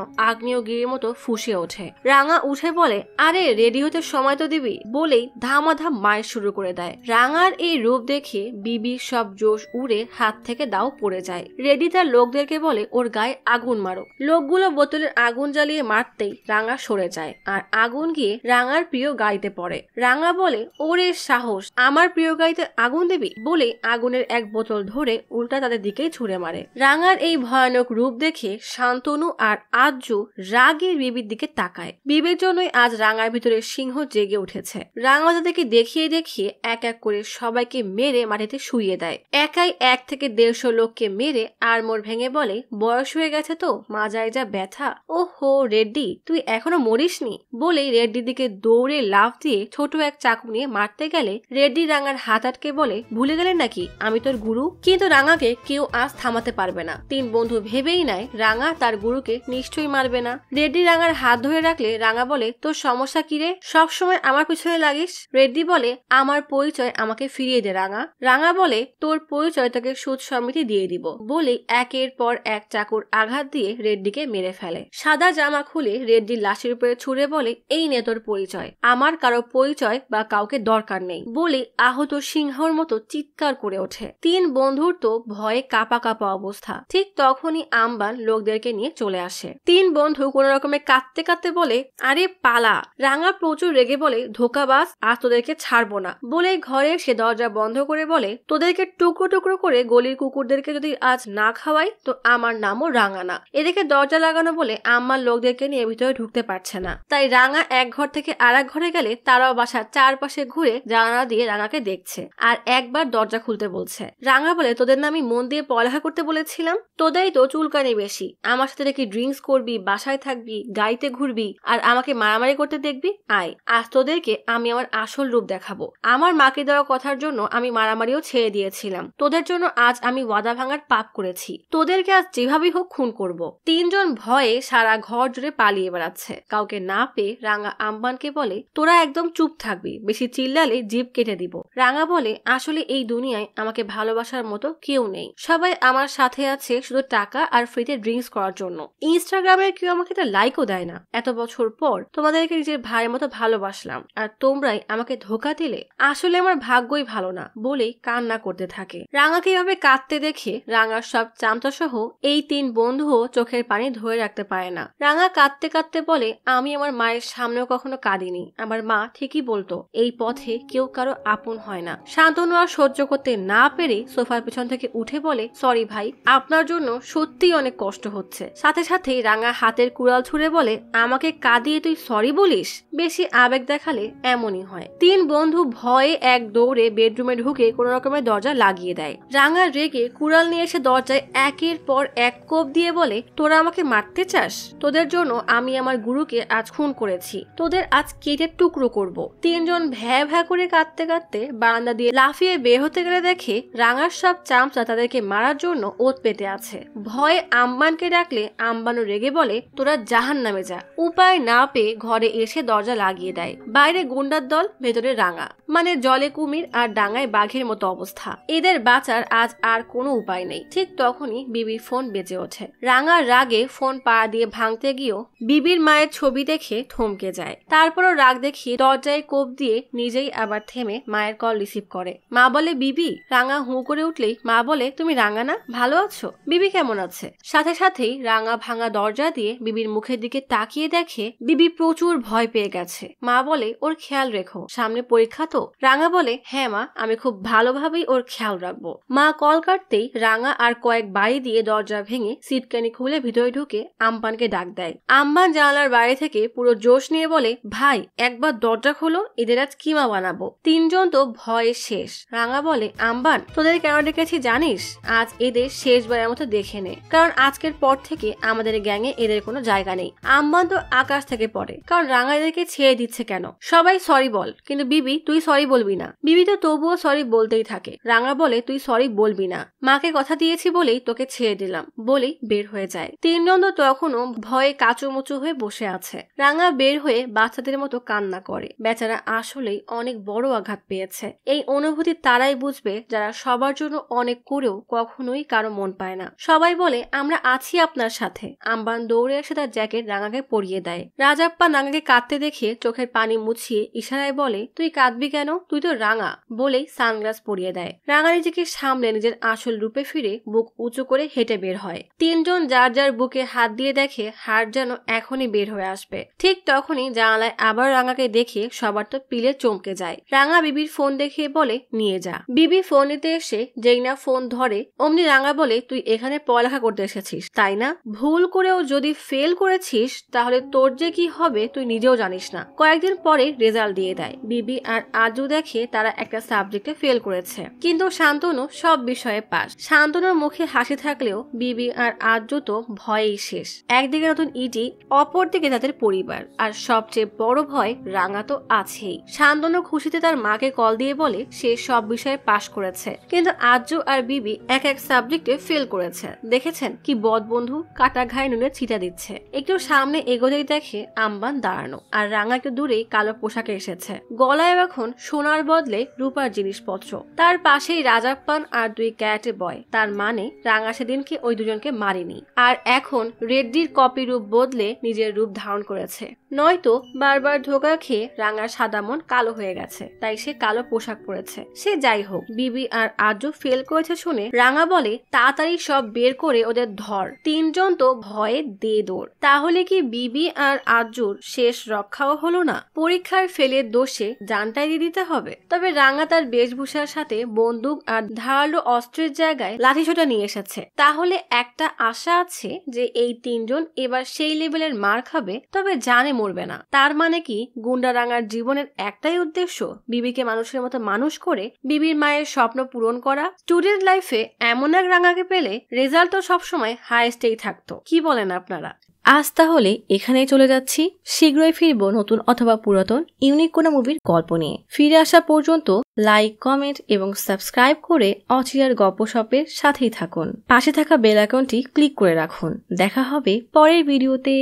গিরির মতো ফুসে ওঠে রাঙা উঠে বলে আরে রেডি হতে সময় তো দিবি বলেই ধামাধাম মায়ের শুরু করে দেয় রাঙার এই রূপ দেখে বিবি সব জোশ উড়ে হাত থেকে দাও পড়ে যায় রেডি তার লোকদেরকে বলে ওর গায়ে আগুন মারো লোকগুলো বোতলের আগুন জ্বালিয়ে মারতেই রাঙা সরে যায় আর আগুন গিয়ে রাঙার প্রিয় গাড়িতে পড়ে রাঙা বলে ওরে সাহস আমার প্রিয় গাড়িতে আগুন দেবি বলে আগুনের এক বোতল ধরে উল্টা তাদের দিকেই ছুড়ে মারে রাঙার এই ভয়ানক রূপ দেখে শান্তনু আর আজু রাগে বিবির দিকে তাকায় বিবির জন্যই আজ রাঙার ভিতরে সিংহ জেগে উঠেছে রাঙা তাদেরকে দেখিয়ে দেখিয়ে এক এক করে সবাইকে মেরে মাটিতে শুয়ে দেয় একাই এক থেকে দেড়শো লোককে মেরে মোর ভেঙে বলে বয়স হয়ে গেছে তো মাজায় যা ব্যথা ও হো রেড্ডি তুই এখনো মরিসনি বলেই রেড্ডি দিকে দৌড়ে লাফ দিয়ে ছোট এক চাকু নিয়ে মারতে গেলে রেড্ডি রাঙার হাত আটকে বলে ভুলে গেলেন নাকি আমি তোর গুরু কিন্তু রাঙাকে কেউ আজ থামাতে পারবে না তিন বন্ধু ভেবেই নেয় রাঙা তার গুরুকে নিশ্চয়ই মারবে না রেড্ডি রাঙার হাত ধরে রাখলে রাঙা বলে তোর সমস্যা কি রে সবসময় আমার পিছনে লাগিস রেড্ডি বলে আমার পরিচয় আমাকে ফিরিয়ে দে রাঙা রাঙা বলে তোর পরিচয় তোকে সুদ সমিতি দিয়ে দিব বলে একের পর এক চাকুর আঘাত দিয়ে রেড্ডিকে মেরে ফেলে সাদা জামা খুলে রেড্ডি লাশের উপরে ছুড়ে বলে এই নে তোর পরিচয় আমার কারো পরিচয় বা কাউকে দরকার নেই বলে আহত সিংহর মতো চিৎকার করে ওঠে তিন বন্ধুর তো ভয়ে কাপা কাপা অবস্থা ঠিক তখনই আমবান লোকদেরকে নিয়ে চলে আসে তিন বন্ধু কোন রকমে কাঁদতে কাঁদতে বলে আরে পালা রাঙা প্রচুর রেগে বলে ধোকাবাস আর তোদেরকে ছাড়বো না বলে ঘরে সে দরজা বন্ধ করে বলে তোদেরকে টুকরো টুকরো করে গলির কুকুরদেরকে যদি আজ না খাওয়াই তো আমার নামও রাঙা না এদিকে দরজা লাগানো বলে আমার লোকদেরকে নিয়ে ভিতরে ঢুকতে পারছে না তাই রাঙা এক ঘর থেকে আর ঘরে গেলে তারাও বাসার চারপাশে ঘুরে জানালা দিয়ে রাঙাকে দেখছে আর একবার দরজা খুলতে বলছে রাঙা বলে তোদের না আমি মন দিয়ে পড়ালেখা করতে বলেছিলাম তোদেরই তো চুলকানি বেশি আমার সাথে নাকি ড্রিঙ্কস করবি বাসায় থাকবি গাড়িতে ঘুরবি আর আমাকে মারামারি করতে দেখবি আয় আজ তোদেরকে আমি আমার আসল রূপ দেখাবো আমার মাকে দেওয়া কথার জন্য আমি মারামারিও ছেড়ে দিয়েছিলাম তোদের জন্য আজ আমি ওয়াদা ভাঙার পাপ করেছি পেয়েছি তোদেরকে আজ যেভাবেই হোক খুন করব তিনজন ভয়ে সারা ঘর জুড়ে পালিয়ে বেড়াচ্ছে কাউকে না পেয়ে রাঙা আম্বানকে বলে তোরা একদম চুপ থাকবি বেশি চিল্লালে জীব কেটে দিব রাঙা বলে আসলে এই দুনিয়ায় আমাকে ভালোবাসার মতো কেউ নেই সবাই আমার সাথে আছে শুধু টাকা আর ফ্রিতে ড্রিঙ্কস করার জন্য ইনস্টাগ্রামে কেউ আমাকে একটা লাইকও দেয় না এত বছর পর তোমাদেরকে নিজের ভাইয়ের মতো ভালোবাসলাম আর তোমরাই আমাকে ধোকা দিলে আসলে আমার ভাগ্যই ভালো না বলেই কান্না করতে থাকে রাঙাকে এভাবে কাঁদতে দেখে রাঙার সব চামচা সহ এই তিন বন্ধুও চোখের পানি ধরে রাখতে পারে না রাঙা কাঁদতে কাঁদতে বলে আমি আমার মায়ের সামনেও কখনো কাঁদিনি আমার মা ঠিকই বলতো এই পথে কেউ কারো আপন হয় না শান্তনু আর সহ্য করতে না পেরে সোফার পিছন থেকে উঠে বলে সরি ভাই আপনার জন্য সত্যি অনেক কষ্ট হচ্ছে সাথে সাথে রাঙা হাতের কুড়াল ছুড়ে বলে আমাকে কাঁদিয়ে তুই সরি বলিস বেশি আবেগ দেখালে এমনই হয় তিন বন্ধু ভয়ে এক দৌড়ে বেডরুমে ঢুকে কোনো রকমের দরজা লাগিয়ে দেয় রাঙা রেগে কুড়াল নিয়ে এসে দরজায় একের পর এক কোপ দিয়ে বলে তোরা আমাকে মারতে চাস তোদের জন্য আমি আমার গুরুকে আজ খুন করেছি তোদের আজ কেটে টুকরো করব। তিনজন ভ্যা ভ্যা করে কাঁদতে কাঁদতে বারান্দা দিয়ে লাফিয়ে বের হতে গেলে দেখে রাঙার সব চামচা তাদেরকে মারার জন্য ওত পেতে আছে ভয়ে আম্বানকে ডাকলে আম্বানও রেগে বলে তোরা জাহান নামে যা উপায় না পেয়ে ঘরে এসে দরজা লাগিয়ে দেয় বাইরে গুন্ডার দল ভেতরে রাঙা মানে জলে কুমির আর ডাঙায় বাঘের মতো অবস্থা এদের বাঁচার আজ আর কোনো উপায় নেই ঠিক তখন তখনই বিবির ফোন বেজে ওঠে রাঙা রাগে ফোন পা দিয়ে ভাঙতে গিয়েও বিবির মায়ের ছবি দেখে থমকে যায় তারপরও রাগ দেখিয়ে দরজায় কোপ দিয়ে নিজেই আবার থেমে মায়ের কল রিসিভ করে মা বলে বিবি রাঙা হু করে উঠলেই মা বলে তুমি রাঙা না ভালো আছো বিবি কেমন আছে সাথে সাথেই রাঙা ভাঙা দরজা দিয়ে বিবির মুখের দিকে তাকিয়ে দেখে বিবি প্রচুর ভয় পেয়ে গেছে মা বলে ওর খেয়াল রেখো সামনে পরীক্ষা তো রাঙা বলে হ্যাঁ মা আমি খুব ভালোভাবেই ওর খেয়াল রাখবো মা কল কাটতেই রাঙা আর কয়েক কয়েক বাড়ি দিয়ে দরজা ভেঙে সিটকানি খুলে ভিতরে ঢুকে আম্পানকে ডাক দেয় আম্বান জানালার বাইরে থেকে পুরো জোশ নিয়ে বলে ভাই একবার দরজা খোলো এদের আজ কিমা বানাবো তিনজন তো ভয়ে শেষ রাঙা বলে আম্বান তোদের কেন ডেকেছি জানিস আজ এদের শেষবারের মতো দেখে নে কারণ আজকের পর থেকে আমাদের গ্যাংয়ে এদের কোনো জায়গা নেই আম্বান তো আকাশ থেকে পড়ে কারণ রাঙা এদেরকে ছেড়ে দিচ্ছে কেন সবাই সরি বল কিন্তু বিবি তুই সরি বলবি না বিবি তো তবুও সরি বলতেই থাকে রাঙা বলে তুই সরি বলবি না মাকে কথা দিয়েছি বলে বলেই তোকে ছেড়ে দিলাম বলেই বের হয়ে যায় তিন নন্দ তখনও ভয়ে কাচুমুচু হয়ে বসে আছে রাঙা বের হয়ে বাচ্চাদের মতো কান্না করে বেচারা আসলেই অনেক বড় আঘাত পেয়েছে এই অনুভূতি তারাই বুঝবে যারা সবার জন্য অনেক করেও কখনোই কারো মন পায় না সবাই বলে আমরা আছি আপনার সাথে আমবান দৌড়ে এসে তার জ্যাকেট রাঙাকে পরিয়ে দেয় রাজাপ্পা রাঙাকে কাঁদতে দেখে চোখের পানি মুছিয়ে ইশারায় বলে তুই কাঁদবি কেন তুই তো রাঙা বলেই সানগ্লাস পরিয়ে দেয় রাঙা নিজেকে সামলে নিজের আসল রূপে ফিরে বুক উঁচু করে হেঁটে বের হয় তিনজন যার যার বুকে হাত দিয়ে দেখে হার যেন এখনই বের হয়ে আসবে ঠিক তখনই জানালায় আবার রাঙাকে দেখে সবার তো পিলে চমকে যায় রাঙা বিবির ফোন দেখে বলে নিয়ে যা বিবি ফোন নিতে এসে যেই না ফোন ধরে অমনি রাঙা বলে তুই এখানে পড়ালেখা করতে এসেছিস তাই না ভুল করেও যদি ফেল করেছিস তাহলে তোর যে কি হবে তুই নিজেও জানিস না কয়েকদিন পরে রেজাল্ট দিয়ে দেয় বিবি আর আজু দেখে তারা একটা সাবজেক্টে ফেল করেছে কিন্তু শান্তনু সব বিষয়ে পাস শান্তনুর মুখে হাসি থাকলেও বিবি আর আদ্র তো ভয়েই শেষ একদিকে নতুন ইটি অপরদিকে তাদের পরিবার আর সবচেয়ে বড় ভয় রাঙা তো আছেই শান্তনু খুশিতে তার মাকে কল দিয়ে বলে সে সব বিষয়ে পাশ করেছে কিন্তু আদ্র আর বিবি এক এক সাবজেক্টে ফেল করেছে দেখেছেন কি বদ বন্ধু কাটা ঘায় নুনে ছিটা দিচ্ছে একটু সামনে এগোতেই দেখে আম্বান দাঁড়ানো আর রাঙা একটু দূরেই কালো পোশাকে এসেছে গলায় এখন সোনার বদলে রূপার জিনিসপত্র তার পাশেই রাজাপ্পান আর দুই ক্যারেটে বয় তার মানে রাঙা সেদিনকে ওই দুজনকে মারেনি আর এখন রেড্ডির কপি রূপ বদলে নিজের রূপ ধারণ করেছে নয়তো বারবার ধোকা খেয়ে রাঙার সাদা মন কালো হয়ে গেছে তাই সে কালো পোশাক পরেছে সে যাই হোক বিবি আর আজু ফেল করেছে শুনে রাঙা বলে তাড়াতাড়ি সব বের করে ওদের ধর তিনজন তো ভয়ে দে দৌড় তাহলে কি বিবি আর আজুর শেষ রক্ষাও হলো না পরীক্ষার ফেলের দোষে জানটাই দিয়ে দিতে হবে তবে রাঙা তার বেশভূষার সাথে বন্দুক আর ধারালো অস্ত্রের জায়গায় লাঠিসোটা নিয়ে নিয়ে এসেছে তাহলে একটা আশা আছে যে এই তিনজন এবার সেই লেভেলের মার খাবে তবে জানে মরবে না তার মানে কি গুন্ডারাঙ্গার জীবনের একটাই উদ্দেশ্য বিবিকে মানুষের মতো মানুষ করে বিবির মায়ের স্বপ্ন পূরণ করা স্টুডেন্ট লাইফে এমন এক রাঙাকে পেলে রেজাল্টও সবসময় হায়েস্টেই থাকতো কি বলেন আপনারা আজ তাহলে এখানেই চলে যাচ্ছি শীঘ্রই ফিরবো নতুন অথবা পুরাতন ইউনিক কোনো মুভির গল্প নিয়ে ফিরে আসা পর্যন্ত লাইক কমেন্ট এবং সাবস্ক্রাইব করে অচিরার শপের সাথেই থাকুন পাশে থাকা বেল আইকনটি ক্লিক করে রাখুন দেখা হবে পরের ভিডিওতে